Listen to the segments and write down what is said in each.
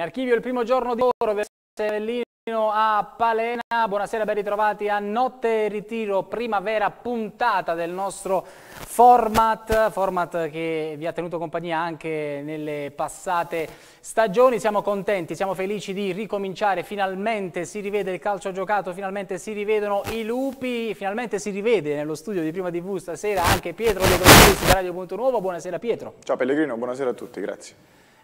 In archivio il primo giorno di lavoro, Versellino a Palena. Buonasera, ben ritrovati a Notte Ritiro, primavera puntata del nostro format, format che vi ha tenuto compagnia anche nelle passate stagioni. Siamo contenti, siamo felici di ricominciare, finalmente si rivede il calcio giocato, finalmente si rivedono i lupi, finalmente si rivede nello studio di Prima TV stasera anche Pietro De Grossi di Radio Punto Nuovo. Buonasera Pietro. Ciao Pellegrino, buonasera a tutti, grazie.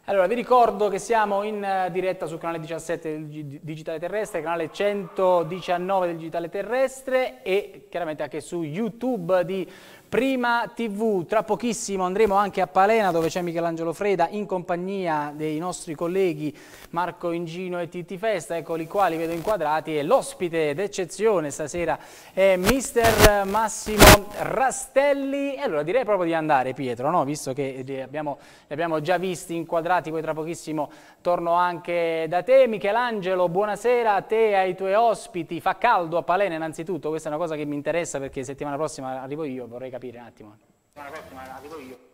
Allora, vi ricordo che siamo in eh, diretta sul canale 17 del Digitale Terrestre, canale 119 del Digitale Terrestre e chiaramente anche su YouTube di Prima TV, tra pochissimo andremo anche a Palena dove c'è Michelangelo Freda in compagnia dei nostri colleghi Marco Ingino e Titti Festa, ecco i quali vedo inquadrati e l'ospite d'eccezione stasera è mister Massimo Rastelli e allora direi proprio di andare Pietro, no? visto che eh, li abbiamo, li abbiamo già visti inquadrati, poi tra pochissimo torno anche da te Michelangelo, buonasera a te e ai tuoi ospiti, fa caldo a Palena innanzitutto, questa è una cosa che mi interessa perché settimana prossima arrivo io, vorrei capire un attimo. La prossima la dico io.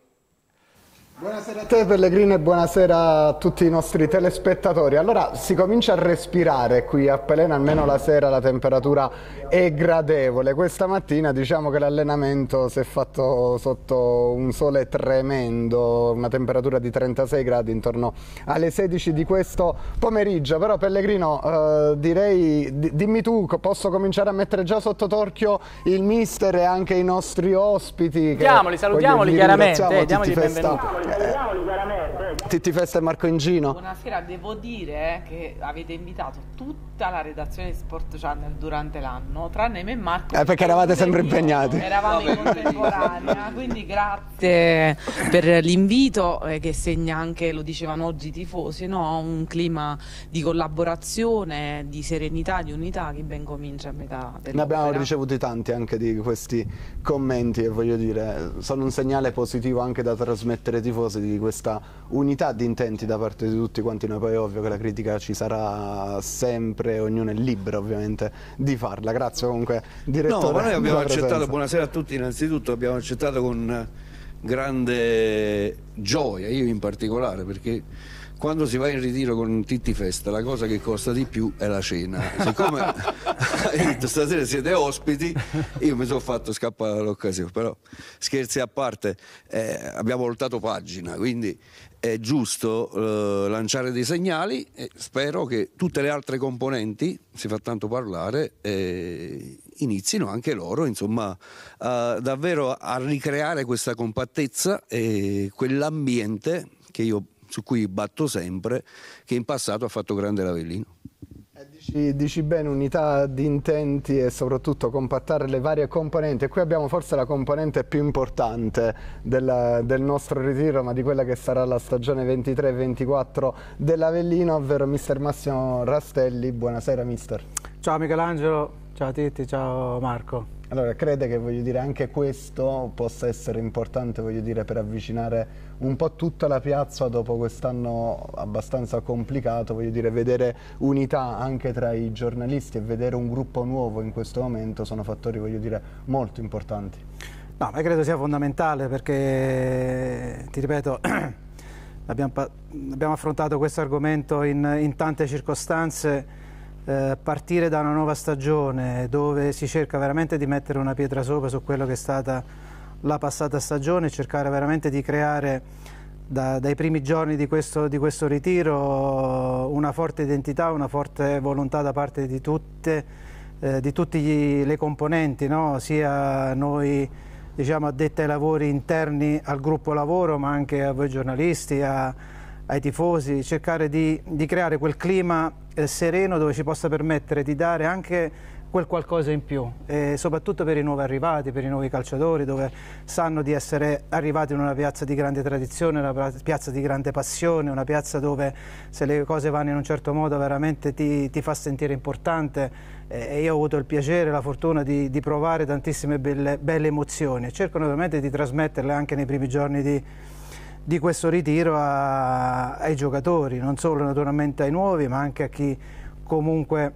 Buonasera a te Pellegrino e buonasera a tutti i nostri telespettatori. Allora si comincia a respirare qui a Pelena, almeno la sera la temperatura è gradevole. Questa mattina diciamo che l'allenamento si è fatto sotto un sole tremendo, una temperatura di 36 gradi intorno alle 16 di questo pomeriggio. Però Pellegrino eh, direi, dimmi tu, posso cominciare a mettere già sotto torchio il mister e anche i nostri ospiti. Che, diamoli, salutiamoli chiaramente, eh, diamogli il eh, Titti Festa e Marco Ingino. Buonasera, devo dire che avete invitato tutta la redazione di Sport Channel durante l'anno, tranne me e Marco. Eh, perché eravate sempre impegnati. Eravamo in contemporanea, quindi grazie per l'invito eh, che segna anche, lo dicevano oggi i tifosi, no? un clima di collaborazione, di serenità, di unità che ben comincia a metà del Ne abbiamo ricevuti tanti anche di questi commenti e voglio dire, sono un segnale positivo anche da trasmettere ai tifosi di questa unità di intenti da parte di tutti quanti noi, poi è ovvio che la critica ci sarà sempre, ognuno è libero ovviamente di farla, grazie comunque direttore. No, ma noi abbiamo accettato, buonasera a tutti innanzitutto, abbiamo accettato con grande gioia, io in particolare, perché quando si va in ritiro con un Titti Festa, la cosa che costa di più è la cena. Siccome stasera siete ospiti, io mi sono fatto scappare l'occasione. Però scherzi a parte, eh, abbiamo voltato pagina, quindi è giusto eh, lanciare dei segnali e spero che tutte le altre componenti, si fa tanto parlare, eh, inizino anche loro insomma, eh, davvero a ricreare questa compattezza e quell'ambiente che io su cui batto sempre, che in passato ha fatto grande l'Avellino. Eh, dici, dici, bene unità di intenti e soprattutto compattare le varie componenti e qui abbiamo forse la componente più importante del, del nostro ritiro ma di quella che sarà la stagione 23-24 dell'Avellino ovvero mister Massimo Rastelli buonasera mister ciao Michelangelo Ciao a tutti, ciao Marco. Allora, crede che dire, anche questo possa essere importante dire, per avvicinare un po' tutta la piazza dopo quest'anno abbastanza complicato, voglio dire, vedere unità anche tra i giornalisti e vedere un gruppo nuovo in questo momento sono fattori molto importanti. No, ma credo sia fondamentale perché, ti ripeto, abbiamo, abbiamo affrontato questo argomento in, in tante circostanze eh, partire da una nuova stagione dove si cerca veramente di mettere una pietra sopra su quello che è stata la passata stagione, cercare veramente di creare da, dai primi giorni di questo, di questo, ritiro una forte identità, una forte volontà da parte di tutte, eh, di tutti gli, le componenti, no? sia noi diciamo, addetti ai lavori interni al gruppo lavoro, ma anche a voi giornalisti, a, ai tifosi, cercare di, di creare quel clima eh, sereno dove ci possa permettere di dare anche quel qualcosa in più, eh, soprattutto per i nuovi arrivati, per i nuovi calciatori, dove sanno di essere arrivati in una piazza di grande tradizione, una piazza di grande passione, una piazza dove se le cose vanno in un certo modo veramente ti, ti fa sentire importante. Eh, io ho avuto il piacere, e la fortuna di, di provare tantissime belle, belle emozioni. cerco naturalmente di trasmetterle anche nei primi giorni di, di questo ritiro a, ai giocatori, non solo naturalmente ai nuovi, ma anche a chi comunque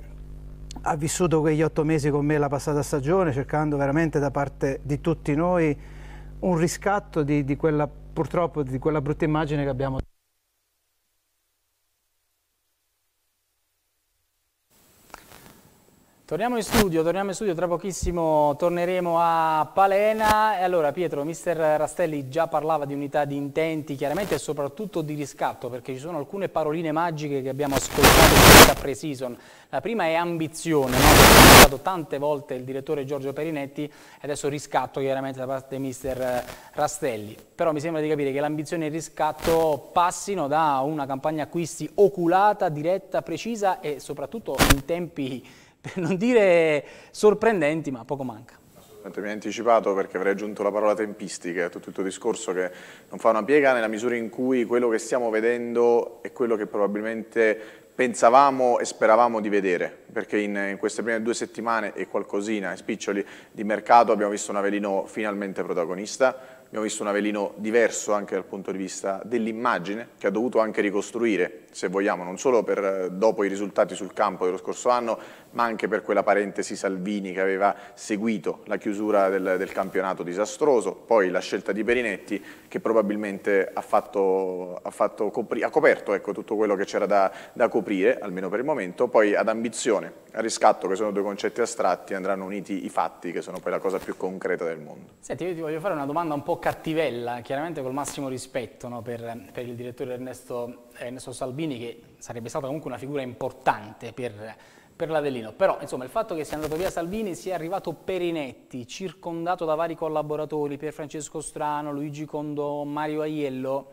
ha vissuto quegli otto mesi con me la passata stagione, cercando veramente da parte di tutti noi un riscatto di, di quella, purtroppo, di quella brutta immagine che abbiamo. Torniamo in studio, torniamo in studio, tra pochissimo torneremo a Palena. E allora Pietro, mister Rastelli già parlava di unità di intenti, chiaramente e soprattutto di riscatto, perché ci sono alcune paroline magiche che abbiamo ascoltato in questa pre-season. La prima è ambizione, no? che ha usato tante volte il direttore Giorgio Perinetti, e adesso riscatto chiaramente da parte di mister Rastelli. Però mi sembra di capire che l'ambizione e il riscatto passino da una campagna acquisti oculata, diretta, precisa e soprattutto in tempi per non dire sorprendenti, ma poco manca. Mi hai anticipato perché avrei aggiunto la parola tempistica a tutto il tuo discorso che non fa una piega nella misura in cui quello che stiamo vedendo è quello che probabilmente pensavamo e speravamo di vedere, perché in, in queste prime due settimane e qualcosina, spiccioli di mercato abbiamo visto un Avelino finalmente protagonista, abbiamo visto un Avellino diverso anche dal punto di vista dell'immagine, che ha dovuto anche ricostruire, se vogliamo, non solo per, eh, dopo i risultati sul campo dello scorso anno, ma anche per quella parentesi Salvini che aveva seguito la chiusura del, del campionato disastroso, poi la scelta di Perinetti che probabilmente ha, fatto, ha, fatto ha coperto ecco, tutto quello che c'era da, da coprire, almeno per il momento, poi ad ambizione, a riscatto, che sono due concetti astratti, andranno uniti i fatti, che sono poi la cosa più concreta del mondo. Senti, io ti voglio fare una domanda un po' po' cattivella, chiaramente col massimo rispetto no, per, per, il direttore Ernesto, Ernesto, Salvini, che sarebbe stata comunque una figura importante per, per l'Avellino. Però insomma, il fatto che sia andato via Salvini sia arrivato Perinetti, circondato da vari collaboratori, Pier Francesco Strano, Luigi Condò, Mario Aiello,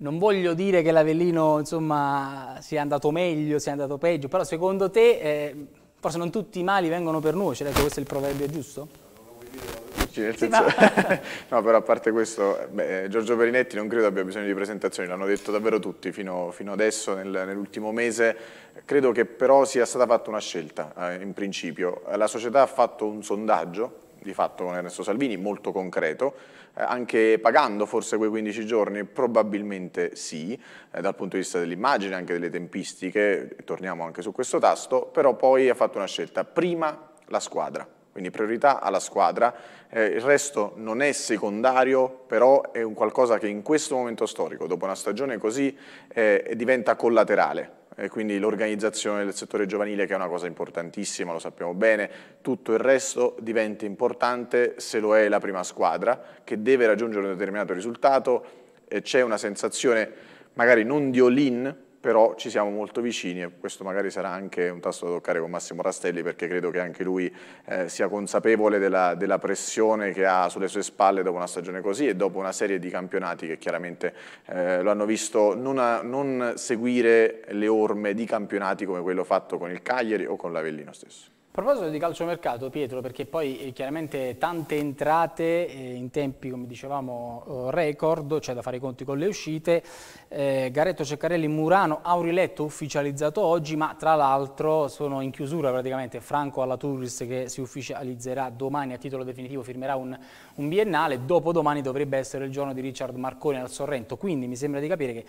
non voglio dire che l'Avellino sia andato meglio, sia andato peggio, però secondo te eh, forse non tutti i mali vengono per nuoce, ecco questo è il proverbio giusto? Nel senso, no, però a parte questo, beh, Giorgio Perinetti non credo abbia bisogno di presentazioni, l'hanno detto davvero tutti fino, fino adesso, nel, nell'ultimo mese. Credo che però sia stata fatta una scelta, eh, in principio. La società ha fatto un sondaggio, di fatto con Ernesto Salvini, molto concreto, eh, anche pagando forse quei 15 giorni, probabilmente sì, eh, dal punto di vista dell'immagine, anche delle tempistiche, torniamo anche su questo tasto, però poi ha fatto una scelta, prima la squadra quindi priorità alla squadra, eh, il resto non è secondario, però è un qualcosa che in questo momento storico, dopo una stagione così, eh, diventa collaterale. E quindi l'organizzazione del settore giovanile che è una cosa importantissima, lo sappiamo bene, tutto il resto diventa importante se lo è la prima squadra che deve raggiungere un determinato risultato, eh, c'è una sensazione magari non di all-in, però ci siamo molto vicini e questo magari sarà anche un tasto da toccare con Massimo Rastelli perché credo che anche lui eh, sia consapevole della, della, pressione che ha sulle sue spalle dopo una stagione così e dopo una serie di campionati che chiaramente eh, lo hanno visto non, a, non seguire le orme di campionati come quello fatto con il Cagliari o con l'Avellino stesso proposito di calciomercato, Pietro, perché poi eh, chiaramente tante entrate eh, in tempi, come dicevamo, eh, record, c'è cioè da fare i conti con le uscite, eh, Garetto Ceccarelli, Murano, Auriletto ufficializzato oggi, ma tra l'altro sono in chiusura praticamente Franco alla Turris che si ufficializzerà domani a titolo definitivo, firmerà un, un biennale, dopodomani dovrebbe essere il giorno di Richard Marconi al Sorrento, quindi mi sembra di capire che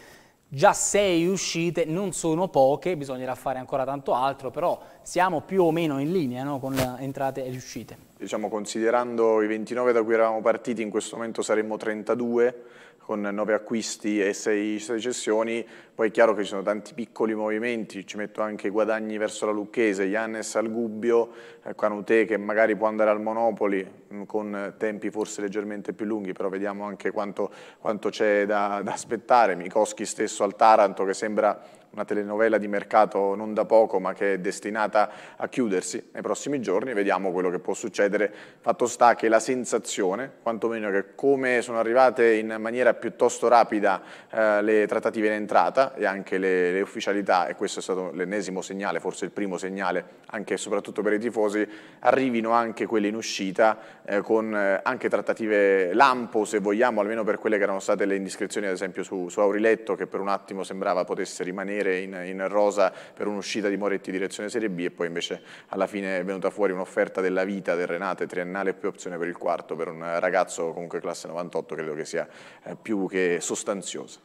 Già sei uscite non sono poche, bisognerà fare ancora tanto altro, però siamo più o meno in linea no? con le entrate e le uscite. Diciamo, considerando i 29 da cui eravamo partiti, in questo momento saremmo 32, con nove acquisti e sei cessioni, poi è chiaro che ci sono tanti piccoli movimenti, ci metto anche i guadagni verso la Lucchese, Giannis al Gubbio, eh, Canute che magari può andare al Monopoli mm, con tempi forse leggermente più lunghi, però vediamo anche quanto, quanto c'è da, da aspettare, Mikoski stesso al Taranto che sembra una telenovela di mercato non da poco ma che è destinata a chiudersi nei prossimi giorni, vediamo quello che può succedere. Fatto sta che la sensazione, quantomeno che come sono arrivate in maniera piuttosto rapida eh, le trattative in entrata e anche le, le ufficialità, e questo è stato l'ennesimo segnale, forse il primo segnale anche e soprattutto per i tifosi, arrivino anche quelle in uscita eh, con eh, anche trattative lampo se vogliamo, almeno per quelle che erano state le indiscrezioni ad esempio su, su Auriletto che per un attimo sembrava potesse rimanere rimanere in, in rosa per un'uscita di Moretti direzione Serie B e poi invece alla fine è venuta fuori un'offerta della vita del Renate triennale più opzione per il quarto per un ragazzo comunque classe 98 credo che sia eh, più che sostanziosa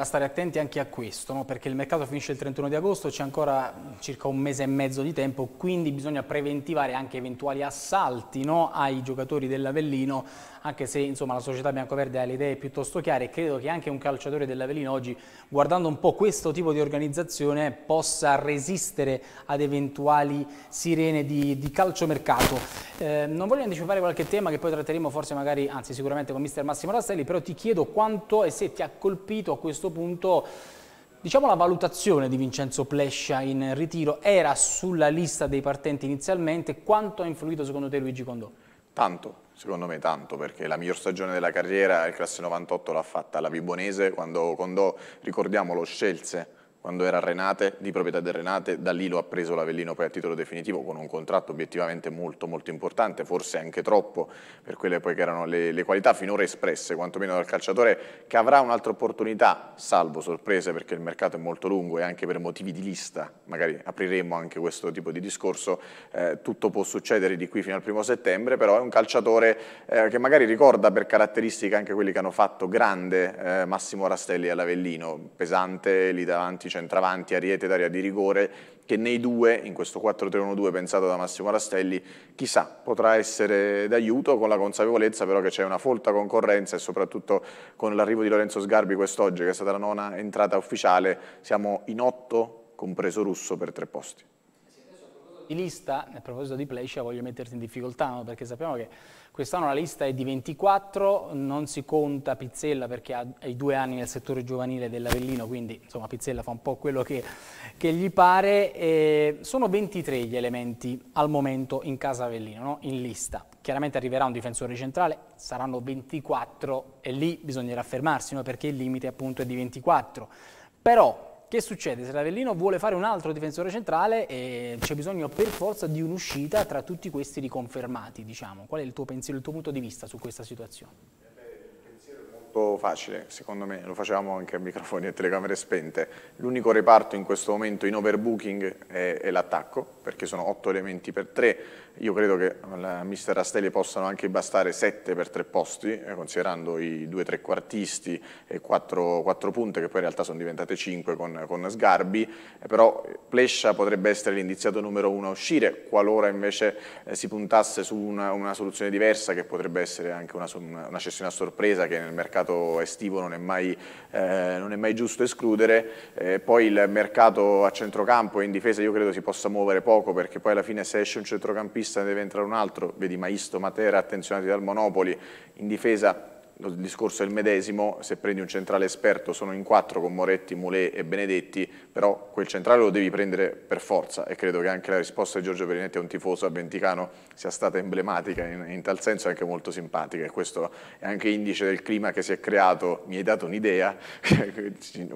a stare attenti anche a questo, no? perché il mercato finisce il 31 di agosto, c'è ancora mm, circa un mese e mezzo di tempo, quindi bisogna preventivare anche eventuali assalti no? ai giocatori dell'Avellino, anche se insomma, la società biancoverde ha le idee piuttosto chiare e credo che anche un calciatore dell'Avellino oggi, guardando un po' questo tipo di organizzazione, possa resistere ad eventuali sirene di, di calciomercato. Eh, non voglio anticipare qualche tema che poi tratteremo forse magari, anzi sicuramente con mister Massimo Rastelli, però ti chiedo quanto e se ti ha colpito a questo questo punto diciamo, la valutazione di Vincenzo Plescia in ritiro era sulla lista dei partenti inizialmente, quanto ha influito secondo te Luigi Condò? Tanto, secondo me tanto, perché la miglior stagione della carriera, il classe 98, l'ha fatta la Vibonese, quando Condò, ricordiamolo, scelse quando era Renate, di proprietà del Renate, da lì lo ha preso l'Avellino poi a titolo definitivo con un contratto obiettivamente molto molto importante, forse anche troppo per quelle poi che erano le, le qualità finora espresse, quantomeno dal calciatore che avrà un'altra opportunità, salvo sorprese perché il mercato è molto lungo e anche per motivi di lista, magari apriremo anche questo tipo di discorso, eh, tutto può succedere di qui fino al primo settembre, però è un calciatore eh, che magari ricorda per caratteristiche anche quelli che hanno fatto grande eh, Massimo Rastelli all'Avellino, pesante lì davanti centravanti, Ariete d'area di rigore, che nei due, in questo 4-3-1-2 pensato da Massimo Rastelli, chissà, potrà essere d'aiuto con la consapevolezza però che c'è una folta concorrenza e soprattutto con l'arrivo di Lorenzo Sgarbi quest'oggi, che è stata la nona entrata ufficiale, siamo in otto, compreso Russo, per tre posti. Di lista, a proposito di Plescia, voglio metterti in difficoltà, no? perché sappiamo che Quest'anno la lista è di 24, non si conta Pizzella perché ha i due anni nel settore giovanile dell'Avellino, quindi insomma, Pizzella fa un po' quello che, che gli pare. Eh, sono 23 gli elementi al momento in casa Avellino, no? in lista. Chiaramente arriverà un difensore centrale, saranno 24 e lì bisognerà fermarsi no? perché il limite appunto è di 24. Però che succede se l'Avellino vuole fare un altro difensore centrale e eh, c'è bisogno per forza di un'uscita tra tutti questi riconfermati, diciamo. Qual è il tuo pensiero, il tuo punto di vista su questa situazione? Eh il pensiero è molto facile, secondo me, lo facevamo anche a microfoni e telecamere spente. L'unico reparto in questo momento in overbooking è, è l'attacco, perché sono 8 elementi per 3, io credo che al eh, mister Rastelli possano anche bastare 7 per 3 posti, eh, considerando i due quartisti e 4, 4 punte che poi in realtà sono diventate 5 con, con Sgarbi, eh, però Plescia potrebbe essere l'indiziato numero 1 a uscire, qualora invece si puntasse su una, una soluzione diversa che potrebbe essere anche una, una, cessione a sorpresa che nel mercato estivo non è mai, eh, non è mai giusto escludere, eh, poi il mercato a centrocampo e in difesa io credo si possa muovere poco, poco perché poi alla fine se esce un centrocampista ne deve entrare un altro, vedi Maisto, Matera, attenzionati dal Monopoli, in difesa il discorso è il medesimo, se prendi un centrale esperto sono in quattro con Moretti, Mulè e Benedetti, però quel centrale lo devi prendere per forza e credo che anche la risposta di Giorgio Perinetti a un tifoso Venticano sia stata emblematica in, in tal senso anche molto simpatica e questo è anche indice del clima che si è creato, mi hai dato un'idea,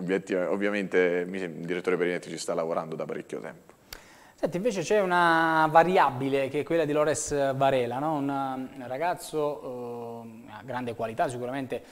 ovviamente il direttore Perinetti ci sta lavorando da parecchio tempo. Senti, invece c'è una variabile che è quella di Lores Varela, no? un eh, ragazzo eh, grande qualità sicuramente,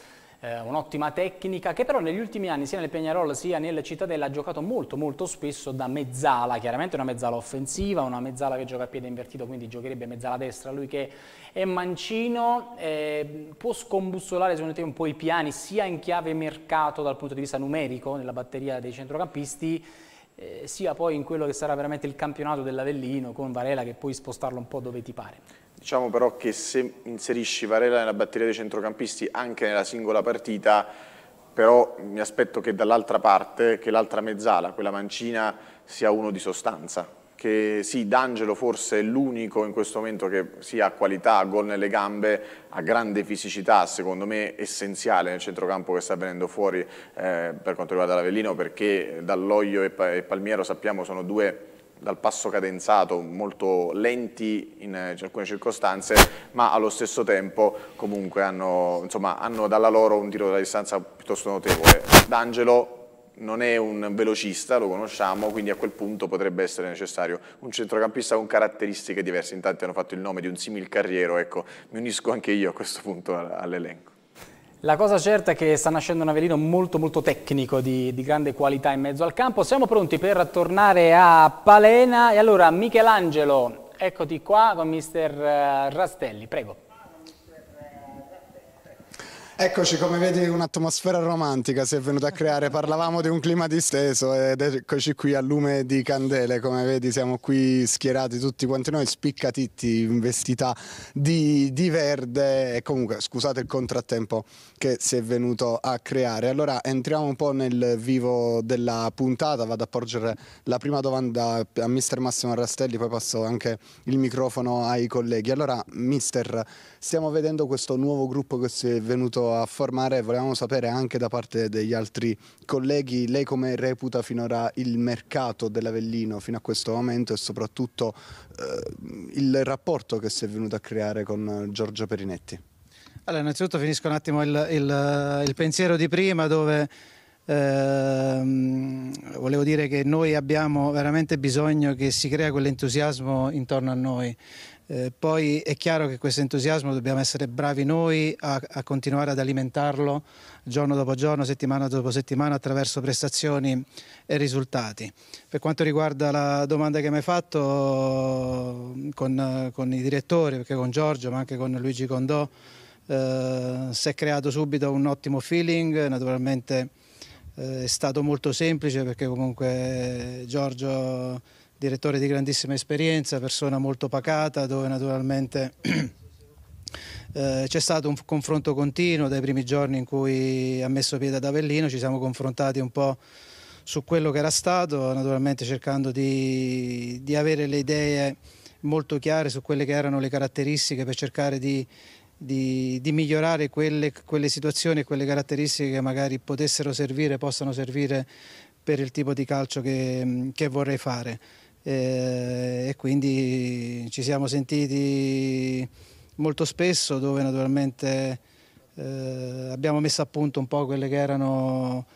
eh, un'ottima tecnica, che però negli ultimi anni sia nel Peñarol sia nel Cittadella ha giocato molto molto spesso da mezzala, chiaramente una mezzala offensiva, una mezzala che gioca a piede invertito, quindi giocherebbe mezzala destra, lui che è mancino, eh, può scombussolare secondo te un po' i piani sia in chiave mercato dal punto di vista numerico nella batteria dei centrocampisti, eh, sia poi in quello che sarà veramente il campionato dell'Avellino con Varela che puoi spostarlo un po' dove ti pare. Diciamo però che se inserisci Varela nella batteria dei centrocampisti anche nella singola partita, però mi aspetto che dall'altra parte, che l'altra mezzala, quella mancina, sia uno di sostanza che sì, D'Angelo forse è l'unico in questo momento che sia a qualità, a gol nelle gambe, a grande fisicità, secondo me essenziale nel centrocampo che sta venendo fuori eh, per quanto riguarda l'Avellino, perché Dall'Oglio e, e Palmiero sappiamo sono due dal passo cadenzato, molto lenti eh, in alcune circostanze, ma allo stesso tempo comunque hanno, insomma, hanno dalla loro un tiro da distanza piuttosto notevole. D'Angelo non è un velocista, lo conosciamo, quindi a quel punto potrebbe essere necessario un centrocampista con caratteristiche diverse. Intanto hanno fatto il nome di un simil carriero, ecco, mi unisco anche io a questo punto all'elenco. La cosa certa è che sta nascendo un Avellino molto molto tecnico, di, di, grande qualità in mezzo al campo. Siamo pronti per tornare a Palena e allora Michelangelo, eccoti qua con mister eh, Rastelli, prego. Eccoci, come vedi, un'atmosfera romantica si è venuta a creare. Parlavamo di un clima disteso ed eccoci qui a lume di candele. Come vedi, siamo qui schierati tutti quanti noi, spiccatitti, in vestita di, di verde. E comunque, scusate il contrattempo che si è venuto a creare. Allora, entriamo un po' nel vivo della puntata. Vado a porgere la prima domanda a mister Massimo Rastelli, poi passo anche il microfono ai colleghi. Allora, mister, stiamo vedendo questo nuovo gruppo che si è venuto a andato a formare, volevamo sapere anche da parte degli altri colleghi, lei come reputa finora il mercato dell'Avellino fino a questo momento e soprattutto eh, il rapporto che si è venuto a creare con Giorgio Perinetti? Allora, innanzitutto finisco un attimo il, il, il pensiero di prima dove... Eh, volevo dire che noi abbiamo veramente bisogno che si crea quell'entusiasmo intorno a noi. Eh, poi è chiaro che questo entusiasmo dobbiamo essere bravi noi a, a, continuare ad alimentarlo giorno dopo giorno, settimana dopo settimana attraverso prestazioni e risultati. Per quanto riguarda la domanda che mi hai fatto con, con i direttori, perché con Giorgio ma anche con Luigi Condò, eh, si è creato subito un ottimo feeling, naturalmente eh, è stato molto semplice perché comunque Giorgio direttore di grandissima esperienza, persona molto pacata, dove naturalmente eh, c'è stato un confronto continuo dai primi giorni in cui ha messo piede ad Avellino, ci siamo confrontati un po' su quello che era stato, naturalmente cercando di, di avere le idee molto chiare su quelle che erano le caratteristiche per cercare di di, di, migliorare quelle, quelle situazioni e quelle caratteristiche che magari potessero servire, possano servire per il tipo di calcio che, che vorrei fare. Eh, e quindi ci siamo sentiti molto spesso dove naturalmente eh, abbiamo messo a punto un po' quelle che erano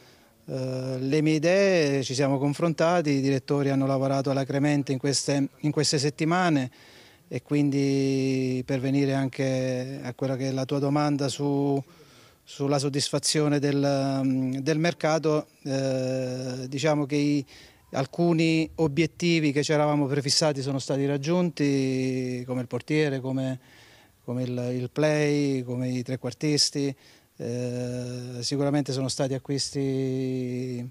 eh, le mie idee, ci siamo confrontati, i direttori hanno lavorato alacremente in queste, in queste settimane e quindi per venire anche a quella che è la tua domanda su, sulla soddisfazione del, mm, del mercato, eh, diciamo che i, Alcuni obiettivi che ci eravamo prefissati sono stati raggiunti, come il portiere, come, come il, il, play, come i trequartisti. Eh, sicuramente sono stati acquisti eh,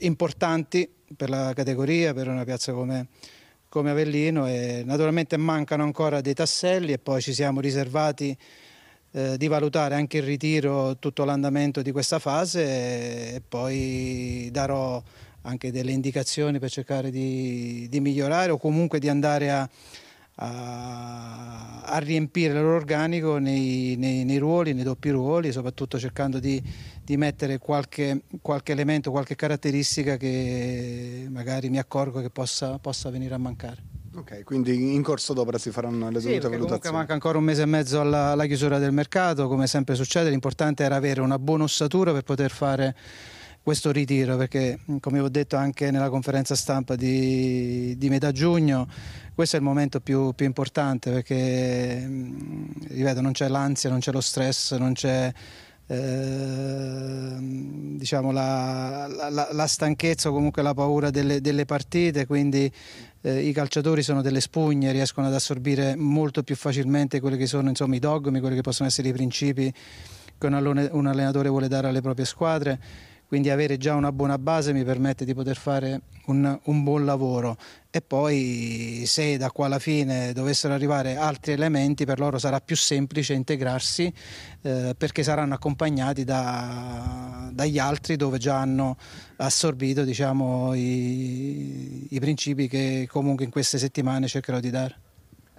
importanti per la categoria, per una piazza come, come Avellino e naturalmente mancano ancora dei tasselli e poi ci siamo riservati eh, di valutare anche il ritiro, tutto l'andamento di questa fase e poi darò anche delle indicazioni per cercare di, di migliorare o comunque di andare a, a, a riempire l'organico nei, nei, nei, ruoli, nei doppi ruoli, soprattutto cercando di, di mettere qualche, qualche, elemento, qualche caratteristica che magari mi accorgo che possa, possa venire a mancare. Ok, quindi in corso d'opera si faranno le dovute sì, valutazioni. manca ancora un mese e mezzo alla, alla chiusura del mercato, come sempre succede, l'importante era avere una buona ossatura per poter fare questo ritiro perché come ho detto anche nella conferenza stampa di, di metà giugno questo è il momento più, più importante perché ripeto non c'è l'ansia, non c'è lo stress, non c'è eh, diciamo la, la, la, stanchezza o comunque la paura delle, delle partite, quindi eh, i calciatori sono delle spugne, riescono ad assorbire molto più facilmente quelli che sono insomma, i dogmi, quelli che possono essere i principi che un allenatore vuole dare alle proprie squadre quindi avere già una buona base mi permette di poter fare un, un buon lavoro e poi se da qua alla fine dovessero arrivare altri elementi per loro sarà più semplice integrarsi eh, perché saranno accompagnati da, dagli altri dove già hanno assorbito diciamo, i, i principi che comunque in queste settimane cercherò di dare.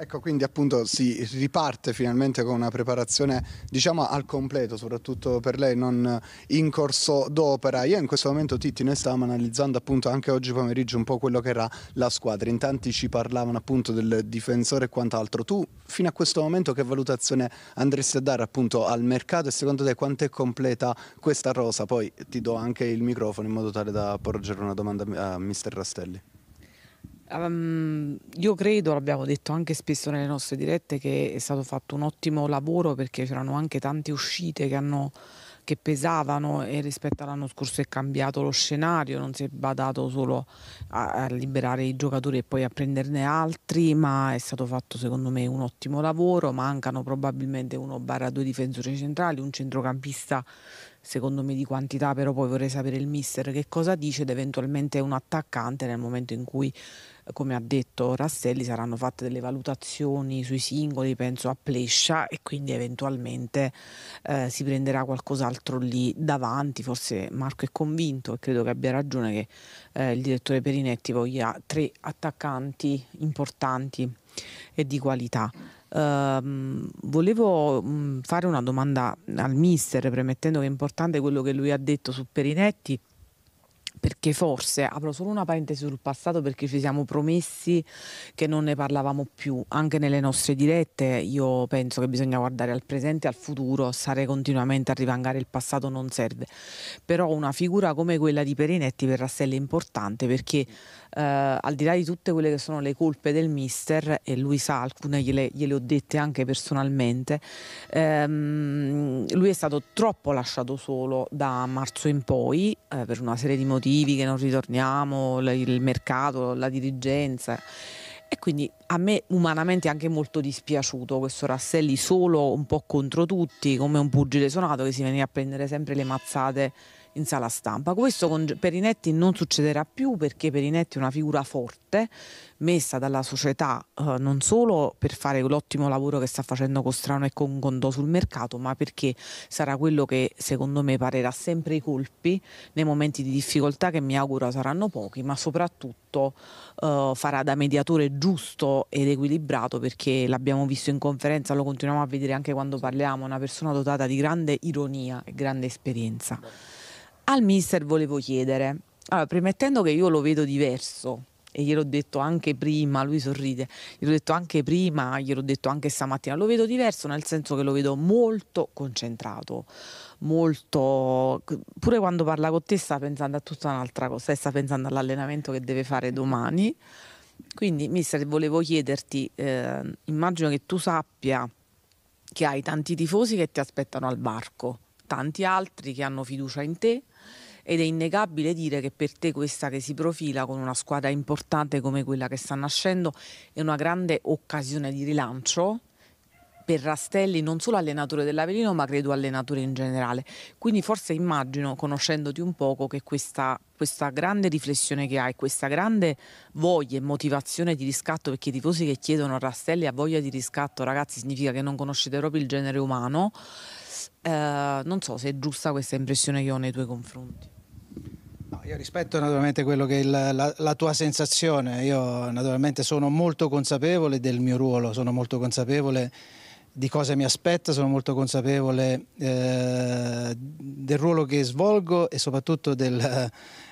Ecco, quindi appunto si riparte finalmente con una preparazione, diciamo, al completo, soprattutto per lei, non in corso d'opera. Io in questo momento, Titti, noi stavamo analizzando appunto anche oggi pomeriggio un po' quello che era la squadra. In tanti ci parlavano appunto del difensore e quant'altro. Tu, fino a questo momento, che valutazione andresti a dare appunto al mercato e secondo te quanto è completa questa rosa? Poi ti do anche il microfono in modo tale da porgere una domanda a mister Rastelli. Um, io credo, l'abbiamo detto anche spesso nelle nostre dirette, che è stato fatto un ottimo lavoro perché c'erano anche tante uscite che, hanno, che pesavano e rispetto all'anno scorso è cambiato lo scenario, non si è badato solo a, a liberare i giocatori e poi a prenderne altri, ma è stato fatto secondo me un ottimo lavoro, mancano probabilmente uno barra due difensori centrali, un centrocampista secondo me di quantità, però poi vorrei sapere il mister che cosa dice ed eventualmente un attaccante nel momento in cui, eh, come ha detto Rastelli, saranno fatte delle valutazioni sui singoli, penso a Plescia e quindi eventualmente eh, si prenderà qualcos'altro lì davanti, forse Marco è convinto e credo che abbia ragione che eh, il direttore Perinetti voglia tre attaccanti importanti e di qualità. Ehm, volevo mh, mm, fare una domanda al mister, premettendo che è importante quello che lui ha detto su Perinetti, perché forse, apro solo una parentesi sul passato perché ci siamo promessi che non ne parlavamo più, anche nelle nostre dirette io penso che bisogna guardare al presente e al futuro, stare continuamente a rivangare il passato non serve, però una figura come quella di Perinetti per Rastelli è importante perché eh, al di là di tutte quelle che sono le colpe del mister, e lui sa, alcune gliele, gliele ho dette anche personalmente, ehm, lui è stato troppo lasciato solo da marzo in poi eh, per una serie di motivi che non ritorniamo, il mercato, la dirigenza. E quindi a me umanamente è anche molto dispiaciuto questo Rasselli solo un po' contro tutti, come un pugile sonato che si veniva a prendere sempre le mazzate in sala stampa. Questo con Perinetti non succederà più perché Perinetti è una figura forte messa dalla società eh, non solo per fare l'ottimo lavoro che sta facendo Costrano e con Gondò sul mercato, ma perché sarà quello che secondo me parerà sempre i colpi nei momenti di difficoltà che mi auguro saranno pochi, ma soprattutto eh, farà da mediatore giusto ed equilibrato perché l'abbiamo visto in conferenza, lo continuiamo a vedere anche quando parliamo, una persona dotata di grande ironia e grande esperienza al mister volevo chiedere, allora, premettendo che io lo vedo diverso, e gliel'ho detto anche prima, lui sorride, gliel'ho detto anche prima, gliel'ho detto anche stamattina, lo vedo diverso nel senso che lo vedo molto concentrato, molto, pure quando parla con te sta pensando a tutta un'altra cosa, sta pensando all'allenamento che deve fare domani, quindi mister volevo chiederti, eh, immagino che tu sappia che hai tanti tifosi che ti aspettano al barco, tanti altri che hanno fiducia in te, ed è innegabile dire che per te questa che si profila con una squadra importante come quella che sta nascendo è una grande occasione di rilancio per Rastelli non solo allenatore dell'Avellino ma credo allenatore in generale. Quindi forse immagino, conoscendoti un poco, che questa, questa grande riflessione che hai, questa grande voglia e motivazione di riscatto, perché i tifosi che chiedono a Rastelli ha voglia di riscatto, ragazzi, significa che non conoscete proprio il genere umano. Eh, non so se è giusta questa impressione che ho nei tuoi confronti. No, io rispetto naturalmente quello che è la, la, la, tua sensazione, io naturalmente sono molto consapevole del mio ruolo, sono molto consapevole di cosa mi aspetta, sono molto consapevole eh, del ruolo che svolgo e soprattutto del,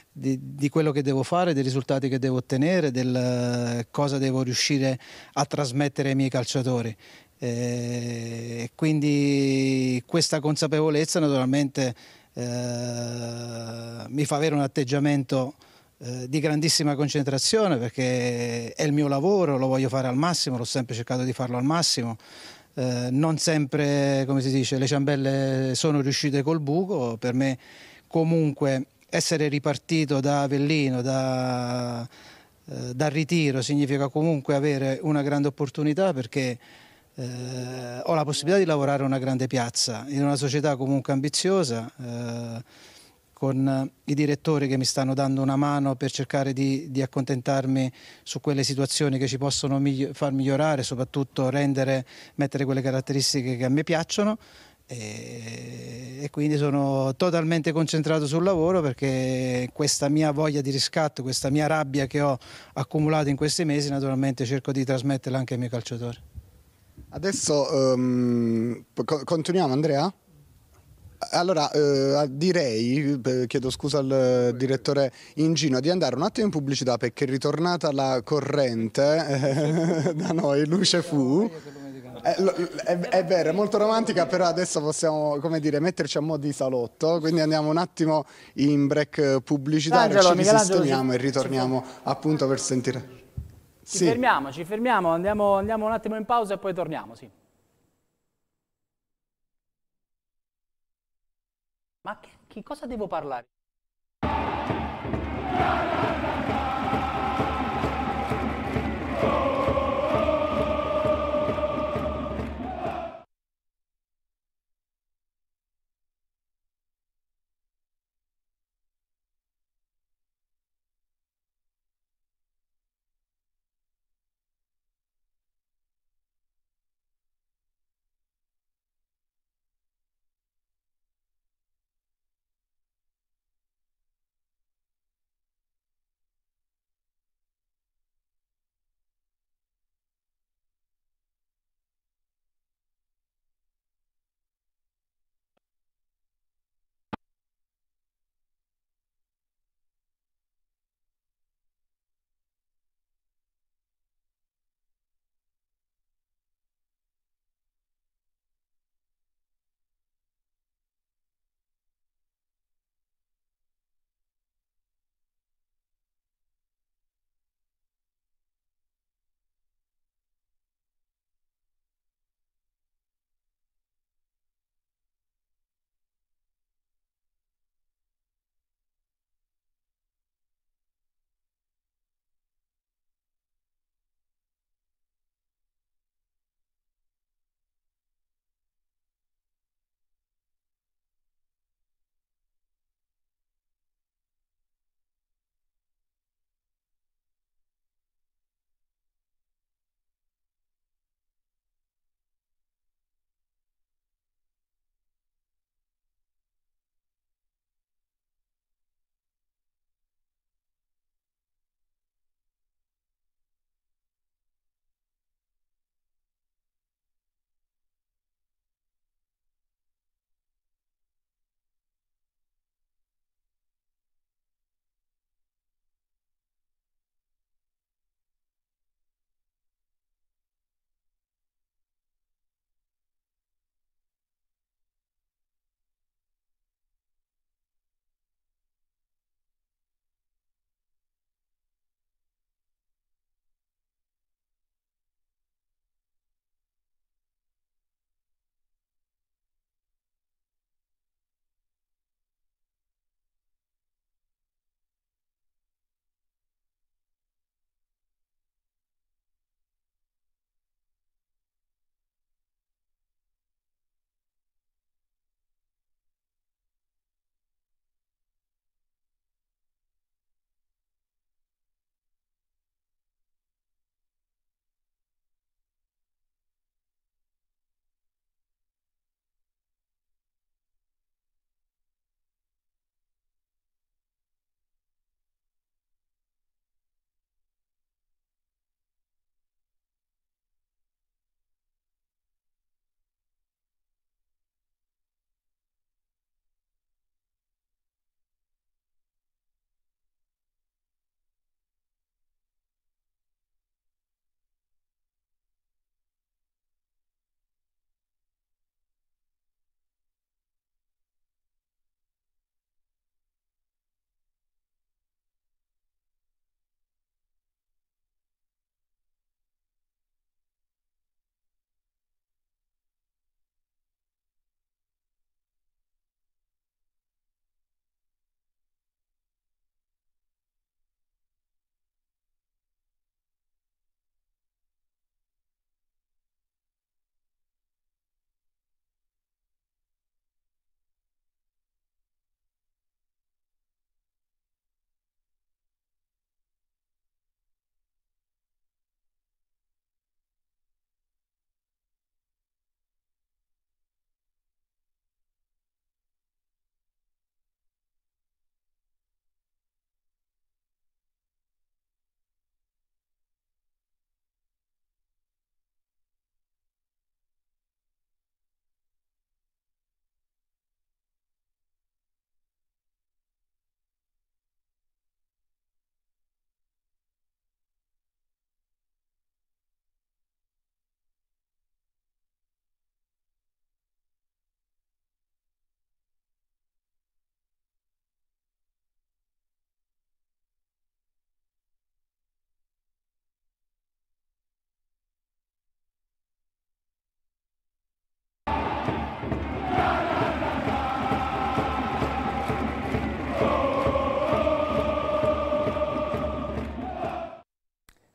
di, di, quello che devo fare, dei risultati che devo ottenere, del cosa devo riuscire a trasmettere ai miei calciatori. E eh, quindi questa consapevolezza naturalmente eh, mi fa avere un atteggiamento eh, di grandissima concentrazione perché è il mio lavoro, lo voglio fare al massimo, l'ho sempre cercato di farlo al massimo. Eh, non sempre, come si dice, le ciambelle sono riuscite col buco, per me comunque essere ripartito da Avellino, da, eh, dal ritiro, significa comunque avere una grande opportunità perché eh, ho la possibilità di lavorare a una grande piazza, in una società comunque ambiziosa, eh, con i direttori che mi stanno dando una mano per cercare di, di accontentarmi su quelle situazioni che ci possono migli far migliorare, soprattutto rendere, mettere quelle caratteristiche che a me piacciono eh, e, quindi sono totalmente concentrato sul lavoro perché questa mia voglia di riscatto, questa mia rabbia che ho accumulato in questi mesi naturalmente cerco di trasmetterla anche ai miei calciatori. Adesso um, continuiamo Andrea? Allora eh, direi, eh, chiedo scusa al direttore Ingino, di andare un attimo in pubblicità perché è ritornata la corrente eh, da noi, luce fu. È, eh, è, è, vero, è molto romantica, però adesso possiamo dire, metterci a mo' di salotto, quindi andiamo un attimo in break pubblicitario, Angelo, ci risistemiamo e ritorniamo appunto per sentire. Ci sì. fermiamo, ci fermiamo, andiamo, andiamo un attimo in pausa e poi torniamo, sì. Ma che, che cosa devo parlare?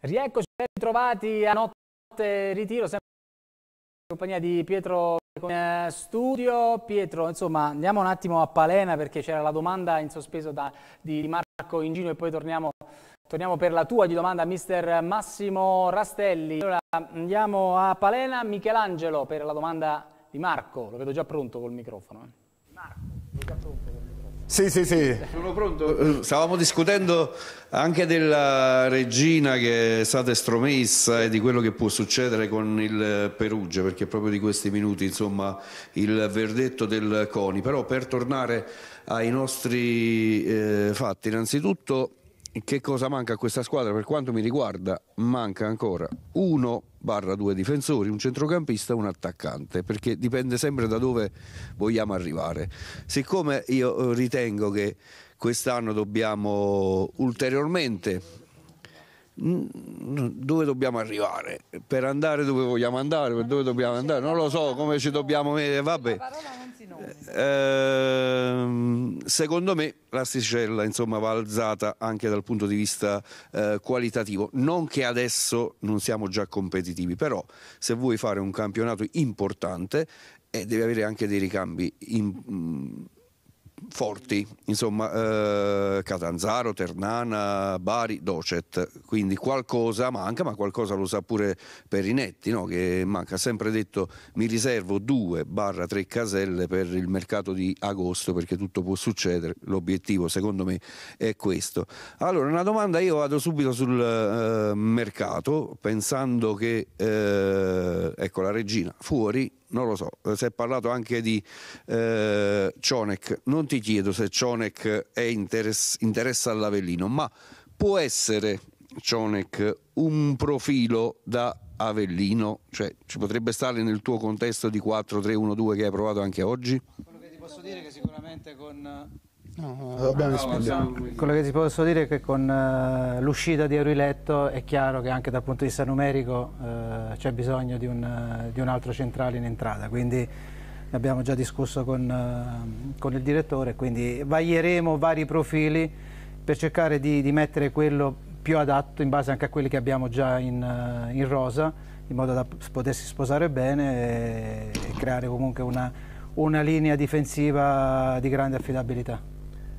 Rieccoci ben ritrovati a notte ritiro, sempre in compagnia di Pietro in studio. Pietro, insomma, andiamo un attimo a Palena perché c'era la domanda in sospeso da, di Marco Ingino e poi torniamo, torniamo, per la tua di domanda, mister Massimo Rastelli. Allora andiamo a Palena, Michelangelo per la domanda di Marco, lo vedo già pronto col microfono. Eh. Marco, lo già pronto. Sì, sì, sì. Sono pronto. Eh, eh, stavamo discutendo anche della regina che è stata estromessa e di quello che può succedere con il Perugia, perché proprio di questi minuti, insomma, il verdetto del CONI. Però per tornare ai nostri eh, fatti, innanzitutto che cosa manca a questa squadra per quanto mi riguarda? Manca ancora uno barra due difensori, un centrocampista e un attaccante, perché dipende sempre da dove vogliamo arrivare. Siccome io eh, ritengo che quest'anno dobbiamo ulteriormente dove dobbiamo arrivare per andare dove vogliamo andare per dove dobbiamo andare non lo so come ci dobbiamo vabbè eh, secondo me l'asticella insomma, va alzata anche dal punto di vista eh, qualitativo. Non che adesso non siamo già competitivi, però se vuoi fare un campionato importante eh, devi avere anche dei ricambi in, forti, insomma, eh, Catanzaro, Ternana, Bari, Docet, quindi qualcosa manca, ma qualcosa lo sa pure Perinetti, no? che manca, ha sempre detto mi riservo 2-3 caselle per il mercato di agosto perché tutto può succedere, l'obiettivo secondo me è questo. Allora, una domanda, io vado subito sul eh, mercato pensando che, eh, ecco la regina, fuori non lo so, eh, si è parlato anche di eh, Cionek, non ti chiedo se Cionec è interess- interessa all'Avellino, ma può essere Cionec un profilo da Avellino? Cioè ci potrebbe stare nel tuo contesto di 4-3-1-2 che hai provato anche oggi? Quello che ti posso dire è che sicuramente con No, abbiamo ah, no, Quello che ti posso dire è che con eh, l'uscita di Euriletto è chiaro che anche dal punto di vista numerico eh, c'è bisogno di un, eh, di un, altro centrale in entrata, quindi ne abbiamo già discusso con, eh, con, il direttore, quindi vaglieremo vari profili per cercare di, di, mettere quello più adatto in base anche a quelli che abbiamo già in, eh, in rosa, in modo da potersi sposare bene e, e creare comunque una, una linea difensiva di grande affidabilità.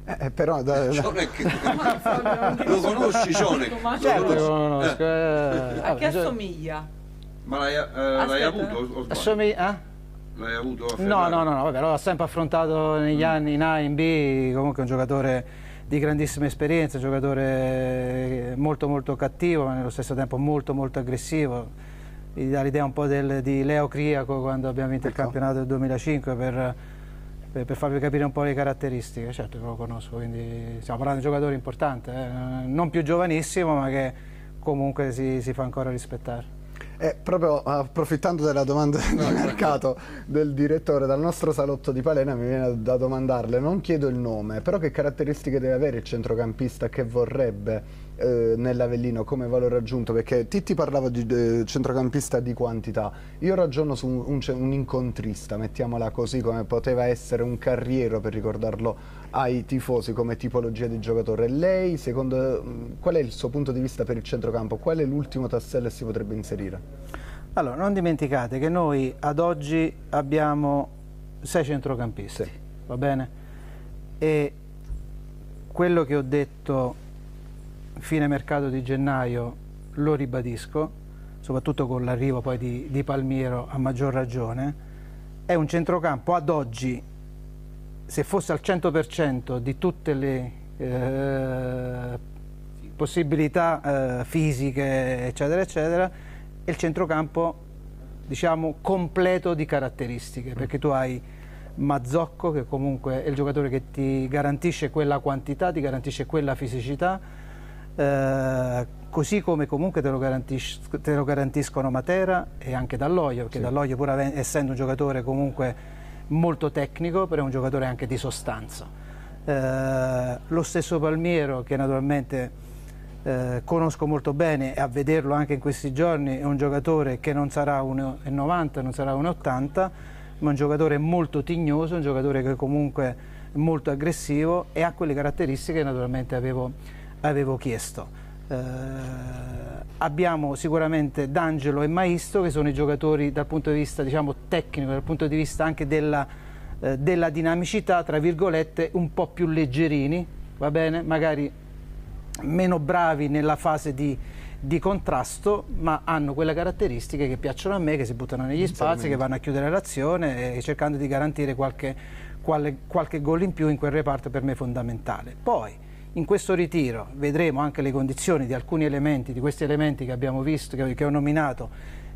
Eh, eh, però da, da... Cioè, lo conosci Cionek? Certo lo eh. conosco. Eh. A ah, che assomiglia? Ma l'hai, eh, l'hai avuto? Assomiglia? Eh? L'hai avuto? No, no, no, no, vabbè, l'ho sempre affrontato negli mm. anni in A e in B, comunque un giocatore di grandissima esperienza, giocatore molto molto cattivo, ma nello stesso tempo molto molto aggressivo. Gli dà l'idea un po' del, di Leo Criaco quando abbiamo vinto ecco. il campionato del 2005 per per, per, farvi capire un po' le caratteristiche, certo che lo conosco, quindi stiamo parlando di un giocatore importante, eh? non più giovanissimo ma che comunque si, si fa ancora rispettare. E eh, proprio approfittando della domanda no, certo. mercato del direttore, dal nostro salotto di Palena mi viene da domandarle, non chiedo il nome, però che caratteristiche deve avere il centrocampista che vorrebbe eh, nell'Avellino come valore aggiunto? Perché Titti parlava di eh, centrocampista di quantità, io ragiono su un, un, un, incontrista, mettiamola così, come poteva essere un carriero per ricordarlo ai tifosi come tipologia di giocatore. Lei, secondo qual è il suo punto di vista per il centrocampo? Qual è l'ultimo tassello che si potrebbe inserire? Allora, non dimenticate che noi ad oggi abbiamo sei centrocampisti, sì. va bene? E quello che ho detto fine mercato di gennaio, lo ribadisco, soprattutto con l'arrivo poi di, di Palmiero a maggior ragione, è un centrocampo ad oggi, se fosse al 100% di tutte le eh, possibilità eh, fisiche, eccetera, eccetera, è il centrocampo diciamo completo di caratteristiche, mm. perché tu hai Mazzocco che comunque è il giocatore che ti garantisce quella quantità, ti garantisce quella fisicità, eh, così come comunque te lo, garantis- te lo, garantiscono Matera e anche Dall'Oio, perché sì. Dall'Oio pur av- essendo un giocatore comunque molto tecnico, però è un giocatore anche di sostanza. Eh, lo stesso Palmiero che naturalmente eh, conosco molto bene e a vederlo anche in questi giorni è un giocatore che non sarà un 90, non sarà un 80, ma un giocatore molto tignoso, un giocatore che comunque è molto aggressivo e ha quelle caratteristiche che naturalmente avevo avevo chiesto. Eh, abbiamo sicuramente D'Angelo e Maisto che sono i giocatori dal punto di vista diciamo, tecnico, dal punto di vista anche della, eh, della dinamicità, tra virgolette, un po' più leggerini, va bene? Magari meno bravi nella fase di, di contrasto, ma hanno quelle caratteristiche che piacciono a me, che si buttano negli spazi, che vanno a chiudere l'azione e cercando di garantire qualche, quale, qualche gol in più in quel reparto per me fondamentale. Poi in questo ritiro vedremo anche le condizioni di alcuni elementi, di questi elementi che abbiamo visto, che, che ho nominato,